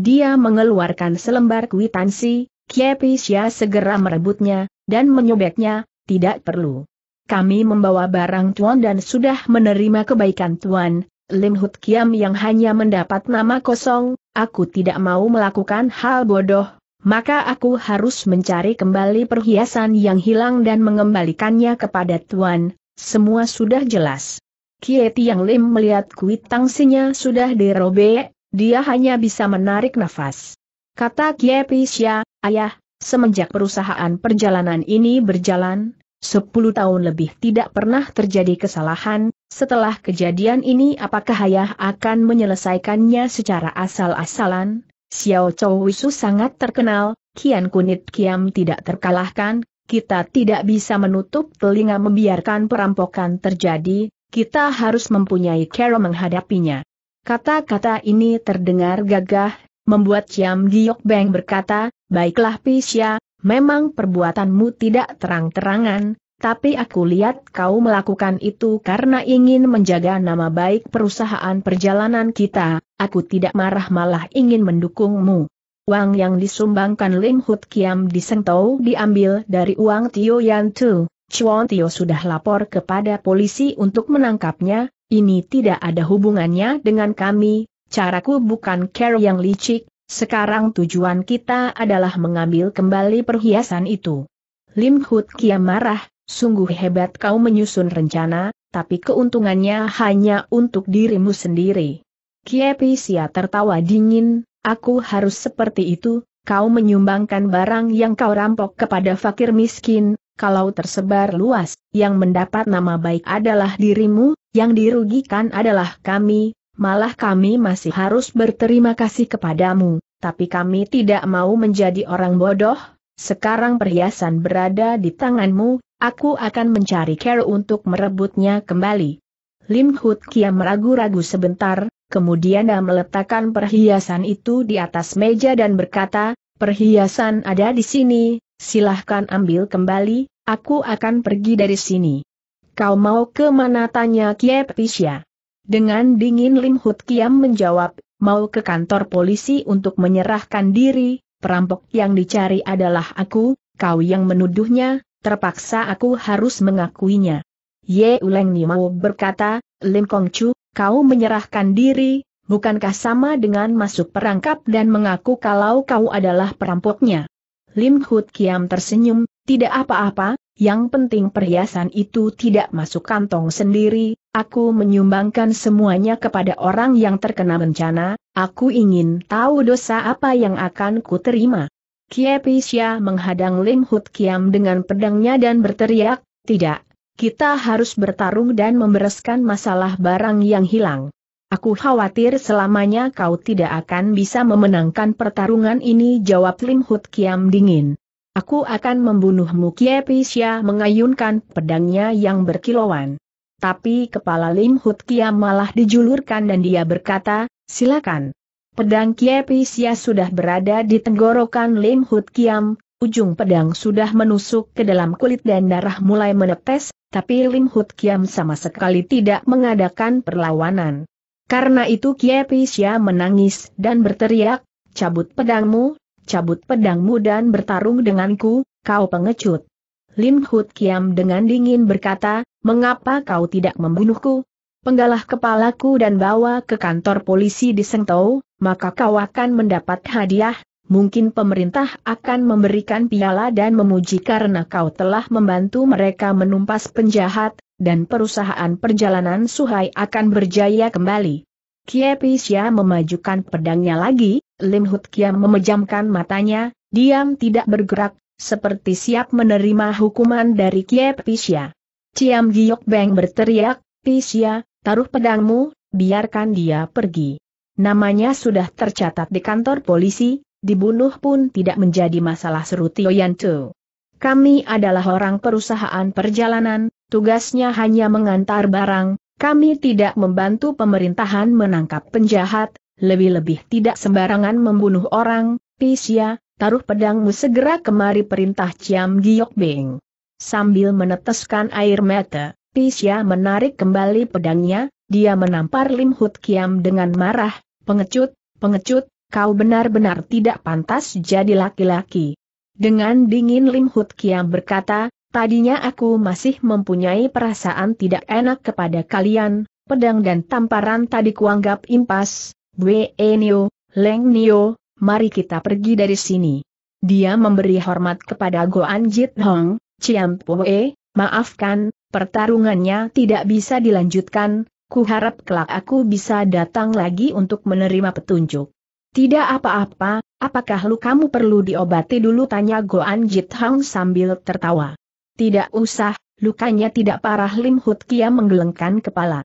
Dia mengeluarkan selembar kuitansi, Kiepisya segera merebutnya, dan menyobeknya, tidak perlu. Kami membawa barang Tuan dan sudah menerima kebaikan Tuan, Lim Hut Kiam yang hanya mendapat nama kosong, aku tidak mau melakukan hal bodoh, maka aku harus mencari kembali perhiasan yang hilang dan mengembalikannya kepada Tuan, semua sudah jelas. Kieti yang Lim melihat kuit tangsinya sudah dirobek, dia hanya bisa menarik nafas. Kata Kieti Sya, ayah, semenjak perusahaan perjalanan ini berjalan, Sepuluh tahun lebih tidak pernah terjadi kesalahan, setelah kejadian ini apakah ayah akan menyelesaikannya secara asal-asalan? Xiao Chou Wisu sangat terkenal, Kian Kunit Kiam tidak terkalahkan, kita tidak bisa menutup telinga membiarkan perampokan terjadi, kita harus mempunyai cara menghadapinya. Kata-kata ini terdengar gagah, membuat Chiam Giok Beng berkata, Baiklah Pisya, memang perbuatanmu tidak terang-terangan, tapi aku lihat kau melakukan itu karena ingin menjaga nama baik perusahaan perjalanan kita, aku tidak marah malah ingin mendukungmu. Uang yang disumbangkan Lim Hut Kiam di Sengtou diambil dari uang Tio Yan Tu. Chuan Tio sudah lapor kepada polisi untuk menangkapnya, ini tidak ada hubungannya dengan kami, caraku bukan care yang licik, sekarang tujuan kita adalah mengambil kembali perhiasan itu. Lim Hut Kiam marah, Sungguh hebat kau menyusun rencana, tapi keuntungannya hanya untuk dirimu sendiri. Kiepisia tertawa dingin, aku harus seperti itu, kau menyumbangkan barang yang kau rampok kepada fakir miskin, kalau tersebar luas, yang mendapat nama baik adalah dirimu, yang dirugikan adalah kami, malah kami masih harus berterima kasih kepadamu, tapi kami tidak mau menjadi orang bodoh, sekarang perhiasan berada di tanganmu, Aku akan mencari Care untuk merebutnya kembali. Lim Hut Kiam ragu-ragu sebentar, kemudian dia meletakkan perhiasan itu di atas meja dan berkata, perhiasan ada di sini, silahkan ambil kembali, aku akan pergi dari sini. Kau mau ke mana tanya Kiep Pisya? Dengan dingin Lim Hut Kiam menjawab, mau ke kantor polisi untuk menyerahkan diri, perampok yang dicari adalah aku, kau yang menuduhnya, terpaksa aku harus mengakuinya. Ye Uleng Nimau berkata, Lim Kong Chu, kau menyerahkan diri, bukankah sama dengan masuk perangkap dan mengaku kalau kau adalah perampoknya? Lim Hut Kiam tersenyum, tidak apa-apa, yang penting perhiasan itu tidak masuk kantong sendiri, aku menyumbangkan semuanya kepada orang yang terkena bencana, aku ingin tahu dosa apa yang akan ku terima. Kiepisya menghadang Lim Hut Kiam dengan pedangnya dan berteriak, tidak, kita harus bertarung dan membereskan masalah barang yang hilang. Aku khawatir selamanya kau tidak akan bisa memenangkan pertarungan ini jawab Lim Hut Kiam dingin. Aku akan membunuhmu Kiepisya mengayunkan pedangnya yang berkilauan. Tapi kepala Lim Hut Kiam malah dijulurkan dan dia berkata, silakan. Pedang Pisya sudah berada di tenggorokan Lim Hut Kiam, ujung pedang sudah menusuk ke dalam kulit dan darah mulai menetes, tapi Lim Hut Kiam sama sekali tidak mengadakan perlawanan. Karena itu Pisya menangis dan berteriak, cabut pedangmu, cabut pedangmu dan bertarung denganku, kau pengecut. Lim Hut Kiam dengan dingin berkata, mengapa kau tidak membunuhku? Penggalah kepalaku dan bawa ke kantor polisi di Sengtou, maka kau akan mendapat hadiah, mungkin pemerintah akan memberikan piala dan memuji karena kau telah membantu mereka menumpas penjahat, dan perusahaan perjalanan Suhai akan berjaya kembali. Kiepisya memajukan pedangnya lagi, Lim Hut Kiam memejamkan matanya, diam tidak bergerak, seperti siap menerima hukuman dari Kiepisya. Ciam Giok Beng berteriak, Pisya, taruh pedangmu, biarkan dia pergi. Namanya sudah tercatat di kantor polisi, dibunuh pun tidak menjadi masalah seru Tio Yanto. Kami adalah orang perusahaan perjalanan, tugasnya hanya mengantar barang, kami tidak membantu pemerintahan menangkap penjahat, lebih-lebih tidak sembarangan membunuh orang, Pisya, taruh pedangmu segera kemari perintah Ciam Giok Beng. Sambil meneteskan air mata, Pisya menarik kembali pedangnya, dia menampar Lim Hut Kiam dengan marah, Pengecut, pengecut, kau benar-benar tidak pantas jadi laki-laki. Dengan dingin Lim Hut Kiam berkata, tadinya aku masih mempunyai perasaan tidak enak kepada kalian, pedang dan tamparan tadi kuanggap impas, Bue Nio, Leng Nio, mari kita pergi dari sini. Dia memberi hormat kepada Goan Jit Hong, Ciam Pue, maafkan, pertarungannya tidak bisa dilanjutkan, kuharap kelak aku bisa datang lagi untuk menerima petunjuk. Tidak apa-apa, apakah lu kamu perlu diobati dulu tanya Goan Jit Hang sambil tertawa. Tidak usah, lukanya tidak parah Lim Hut Kia menggelengkan kepala.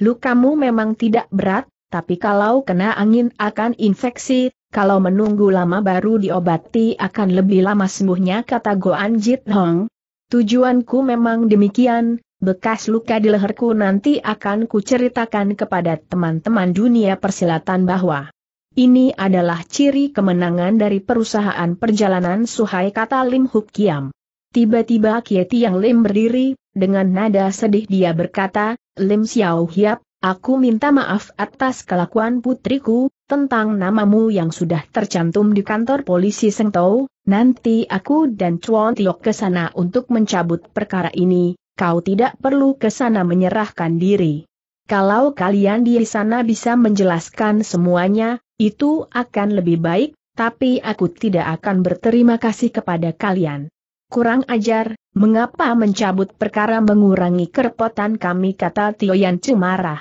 Lukamu memang tidak berat, tapi kalau kena angin akan infeksi, kalau menunggu lama baru diobati akan lebih lama sembuhnya kata Goan Jit Hong. Tujuanku memang demikian, Bekas luka di leherku nanti akan kuceritakan kepada teman-teman dunia persilatan bahwa ini adalah ciri kemenangan dari perusahaan perjalanan Suhai kata Lim Huk Kiam. Tiba-tiba Kieti yang Lim berdiri, dengan nada sedih dia berkata, Lim Xiao Hiap, aku minta maaf atas kelakuan putriku, tentang namamu yang sudah tercantum di kantor polisi Sengtou, nanti aku dan Chuan Tiok ke sana untuk mencabut perkara ini, kau tidak perlu ke sana menyerahkan diri. Kalau kalian di sana bisa menjelaskan semuanya, itu akan lebih baik, tapi aku tidak akan berterima kasih kepada kalian. Kurang ajar, mengapa mencabut perkara mengurangi kerepotan kami kata Tio Yan marah.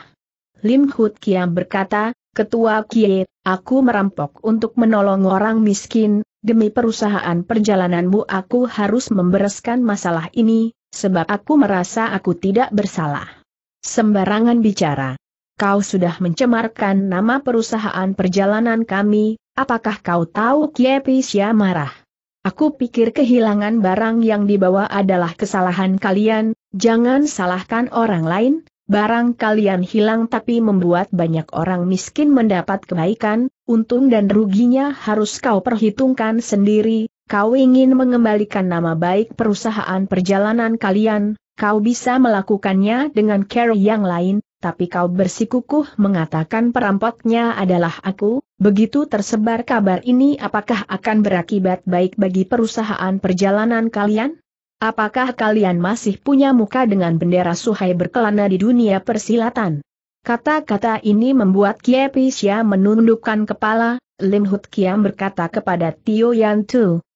Lim Hut Kiam berkata, Ketua Kie, aku merampok untuk menolong orang miskin, demi perusahaan perjalananmu aku harus membereskan masalah ini, sebab aku merasa aku tidak bersalah. Sembarangan bicara. Kau sudah mencemarkan nama perusahaan perjalanan kami, apakah kau tahu Kiepisya marah? Aku pikir kehilangan barang yang dibawa adalah kesalahan kalian, jangan salahkan orang lain, barang kalian hilang tapi membuat banyak orang miskin mendapat kebaikan, untung dan ruginya harus kau perhitungkan sendiri, Kau ingin mengembalikan nama baik perusahaan perjalanan kalian, kau bisa melakukannya dengan cara yang lain, tapi kau bersikukuh mengatakan perampoknya adalah aku, begitu tersebar kabar ini apakah akan berakibat baik bagi perusahaan perjalanan kalian? Apakah kalian masih punya muka dengan bendera Suhai berkelana di dunia persilatan? Kata-kata ini membuat Kie menundukkan kepala, Lim Hut Kiam berkata kepada Tio Yan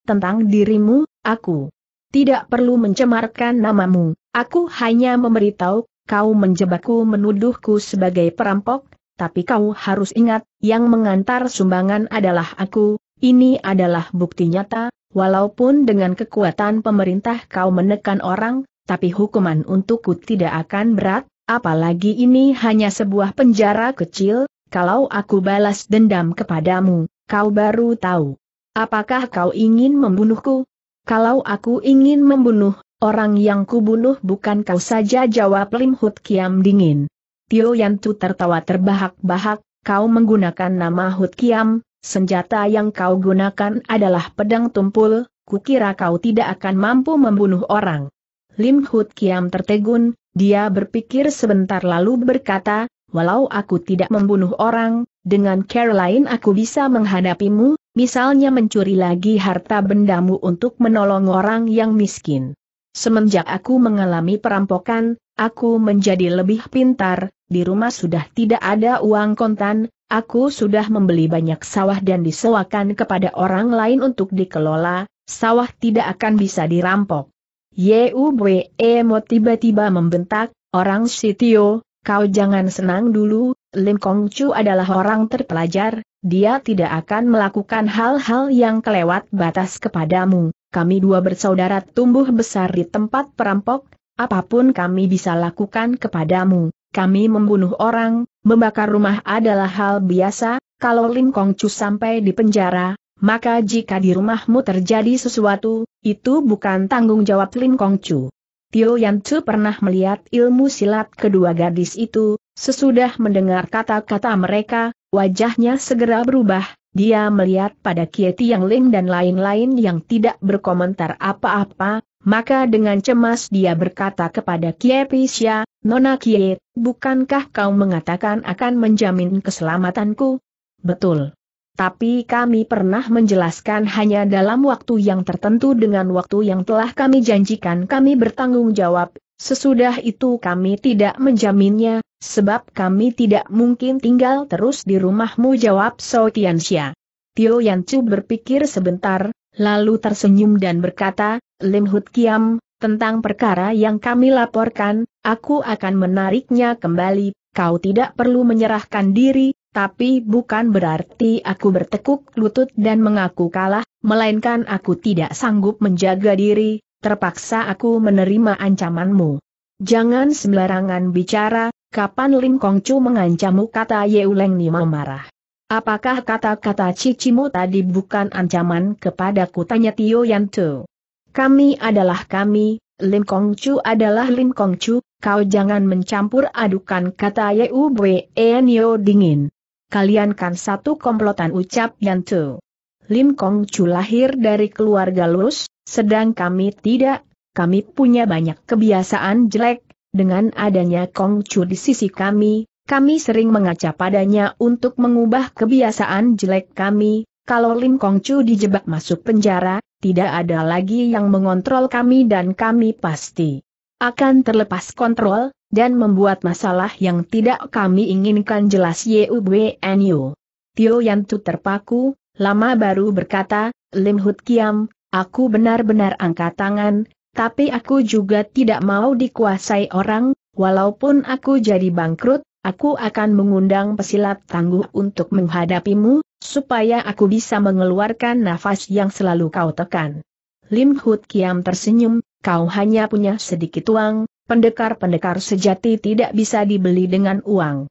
tentang dirimu, aku tidak perlu mencemarkan namamu, aku hanya memberitahu, kau menjebakku menuduhku sebagai perampok, tapi kau harus ingat, yang mengantar sumbangan adalah aku, ini adalah bukti nyata, walaupun dengan kekuatan pemerintah kau menekan orang, tapi hukuman untukku tidak akan berat, apalagi ini hanya sebuah penjara kecil, kalau aku balas dendam kepadamu, kau baru tahu. Apakah kau ingin membunuhku? Kalau aku ingin membunuh, orang yang kubunuh bukan kau saja jawab Lim Hut Kiam dingin. Tio Yantu tertawa terbahak-bahak, kau menggunakan nama Hut Kiam, senjata yang kau gunakan adalah pedang tumpul, kukira kau tidak akan mampu membunuh orang. Lim Hut Kiam tertegun, dia berpikir sebentar lalu berkata, walau aku tidak membunuh orang, dengan care lain aku bisa menghadapimu, misalnya mencuri lagi harta bendamu untuk menolong orang yang miskin. Semenjak aku mengalami perampokan, aku menjadi lebih pintar, di rumah sudah tidak ada uang kontan, aku sudah membeli banyak sawah dan disewakan kepada orang lain untuk dikelola, sawah tidak akan bisa dirampok. Yubwe Emo tiba-tiba membentak, orang Sitio, kau jangan senang dulu, Lim Kong Chu adalah orang terpelajar, dia tidak akan melakukan hal-hal yang kelewat batas kepadamu. Kami dua bersaudara tumbuh besar di tempat perampok, apapun kami bisa lakukan kepadamu. Kami membunuh orang, membakar rumah adalah hal biasa, kalau Lim Kong Chu sampai di penjara, maka jika di rumahmu terjadi sesuatu, itu bukan tanggung jawab Lim Kong Chu. Tio Yan Chu pernah melihat ilmu silat kedua gadis itu, Sesudah mendengar kata-kata mereka, wajahnya segera berubah, dia melihat pada Kie yang Ling dan lain-lain yang tidak berkomentar apa-apa, maka dengan cemas dia berkata kepada Kie Pisya, Nona Kie, bukankah kau mengatakan akan menjamin keselamatanku? Betul. Tapi kami pernah menjelaskan hanya dalam waktu yang tertentu dengan waktu yang telah kami janjikan kami bertanggung jawab, sesudah itu kami tidak menjaminnya, Sebab kami tidak mungkin tinggal terus di rumahmu jawab So Tianxia. Tio Chu berpikir sebentar, lalu tersenyum dan berkata, Lim Hut Kiam, tentang perkara yang kami laporkan, aku akan menariknya kembali, kau tidak perlu menyerahkan diri, tapi bukan berarti aku bertekuk lutut dan mengaku kalah, melainkan aku tidak sanggup menjaga diri, terpaksa aku menerima ancamanmu. Jangan sembarangan bicara, Kapan Lim Kong Chu mengancammu kata Yeuleng Nima marah. Apakah kata-kata cicimu tadi bukan ancaman kepadaku tanya Tio Yanto. Kami adalah kami, Lim Kong Chu adalah Lim Kong Chu, kau jangan mencampur adukan kata Yeubwe Enyo dingin. Kalian kan satu komplotan ucap Yanto. Lim Kong Chu lahir dari keluarga lurus, sedang kami tidak, kami punya banyak kebiasaan jelek, dengan adanya Kong Chu di sisi kami, kami sering mengaca padanya untuk mengubah kebiasaan jelek kami, kalau Lim Kong Chu dijebak masuk penjara, tidak ada lagi yang mengontrol kami dan kami pasti akan terlepas kontrol, dan membuat masalah yang tidak kami inginkan jelas YUBNU. Tio Yantu terpaku, lama baru berkata, Lim Hut Kiam, aku benar-benar angkat tangan, tapi aku juga tidak mau dikuasai orang, walaupun aku jadi bangkrut, aku akan mengundang pesilat tangguh untuk menghadapimu, supaya aku bisa mengeluarkan nafas yang selalu kau tekan. Lim Hut Kiam tersenyum, kau hanya punya sedikit uang, pendekar-pendekar sejati tidak bisa dibeli dengan uang.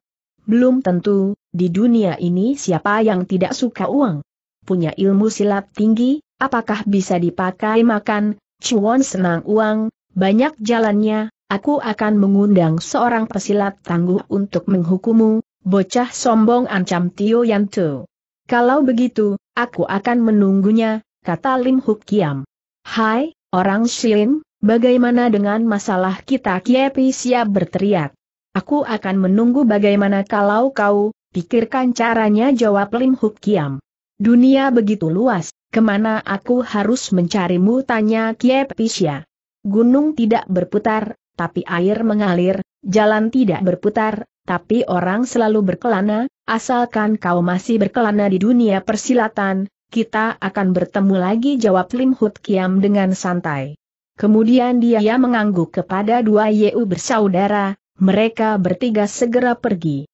Belum tentu, di dunia ini siapa yang tidak suka uang? Punya ilmu silat tinggi, apakah bisa dipakai makan, Cuan senang uang, banyak jalannya, aku akan mengundang seorang pesilat tangguh untuk menghukumu, bocah sombong ancam Tio Yanto. Kalau begitu, aku akan menunggunya, kata Lim Huk Kiam. Hai, orang Shin, bagaimana dengan masalah kita Kiepi siap berteriak. Aku akan menunggu bagaimana kalau kau, pikirkan caranya jawab Lim Huk Kiam. Dunia begitu luas, Kemana aku harus mencarimu? Tanya Pisya. Gunung tidak berputar, tapi air mengalir, jalan tidak berputar, tapi orang selalu berkelana, asalkan kau masih berkelana di dunia persilatan, kita akan bertemu lagi jawab Lim Hut Kiam dengan santai. Kemudian dia mengangguk kepada dua Yeu bersaudara, mereka bertiga segera pergi.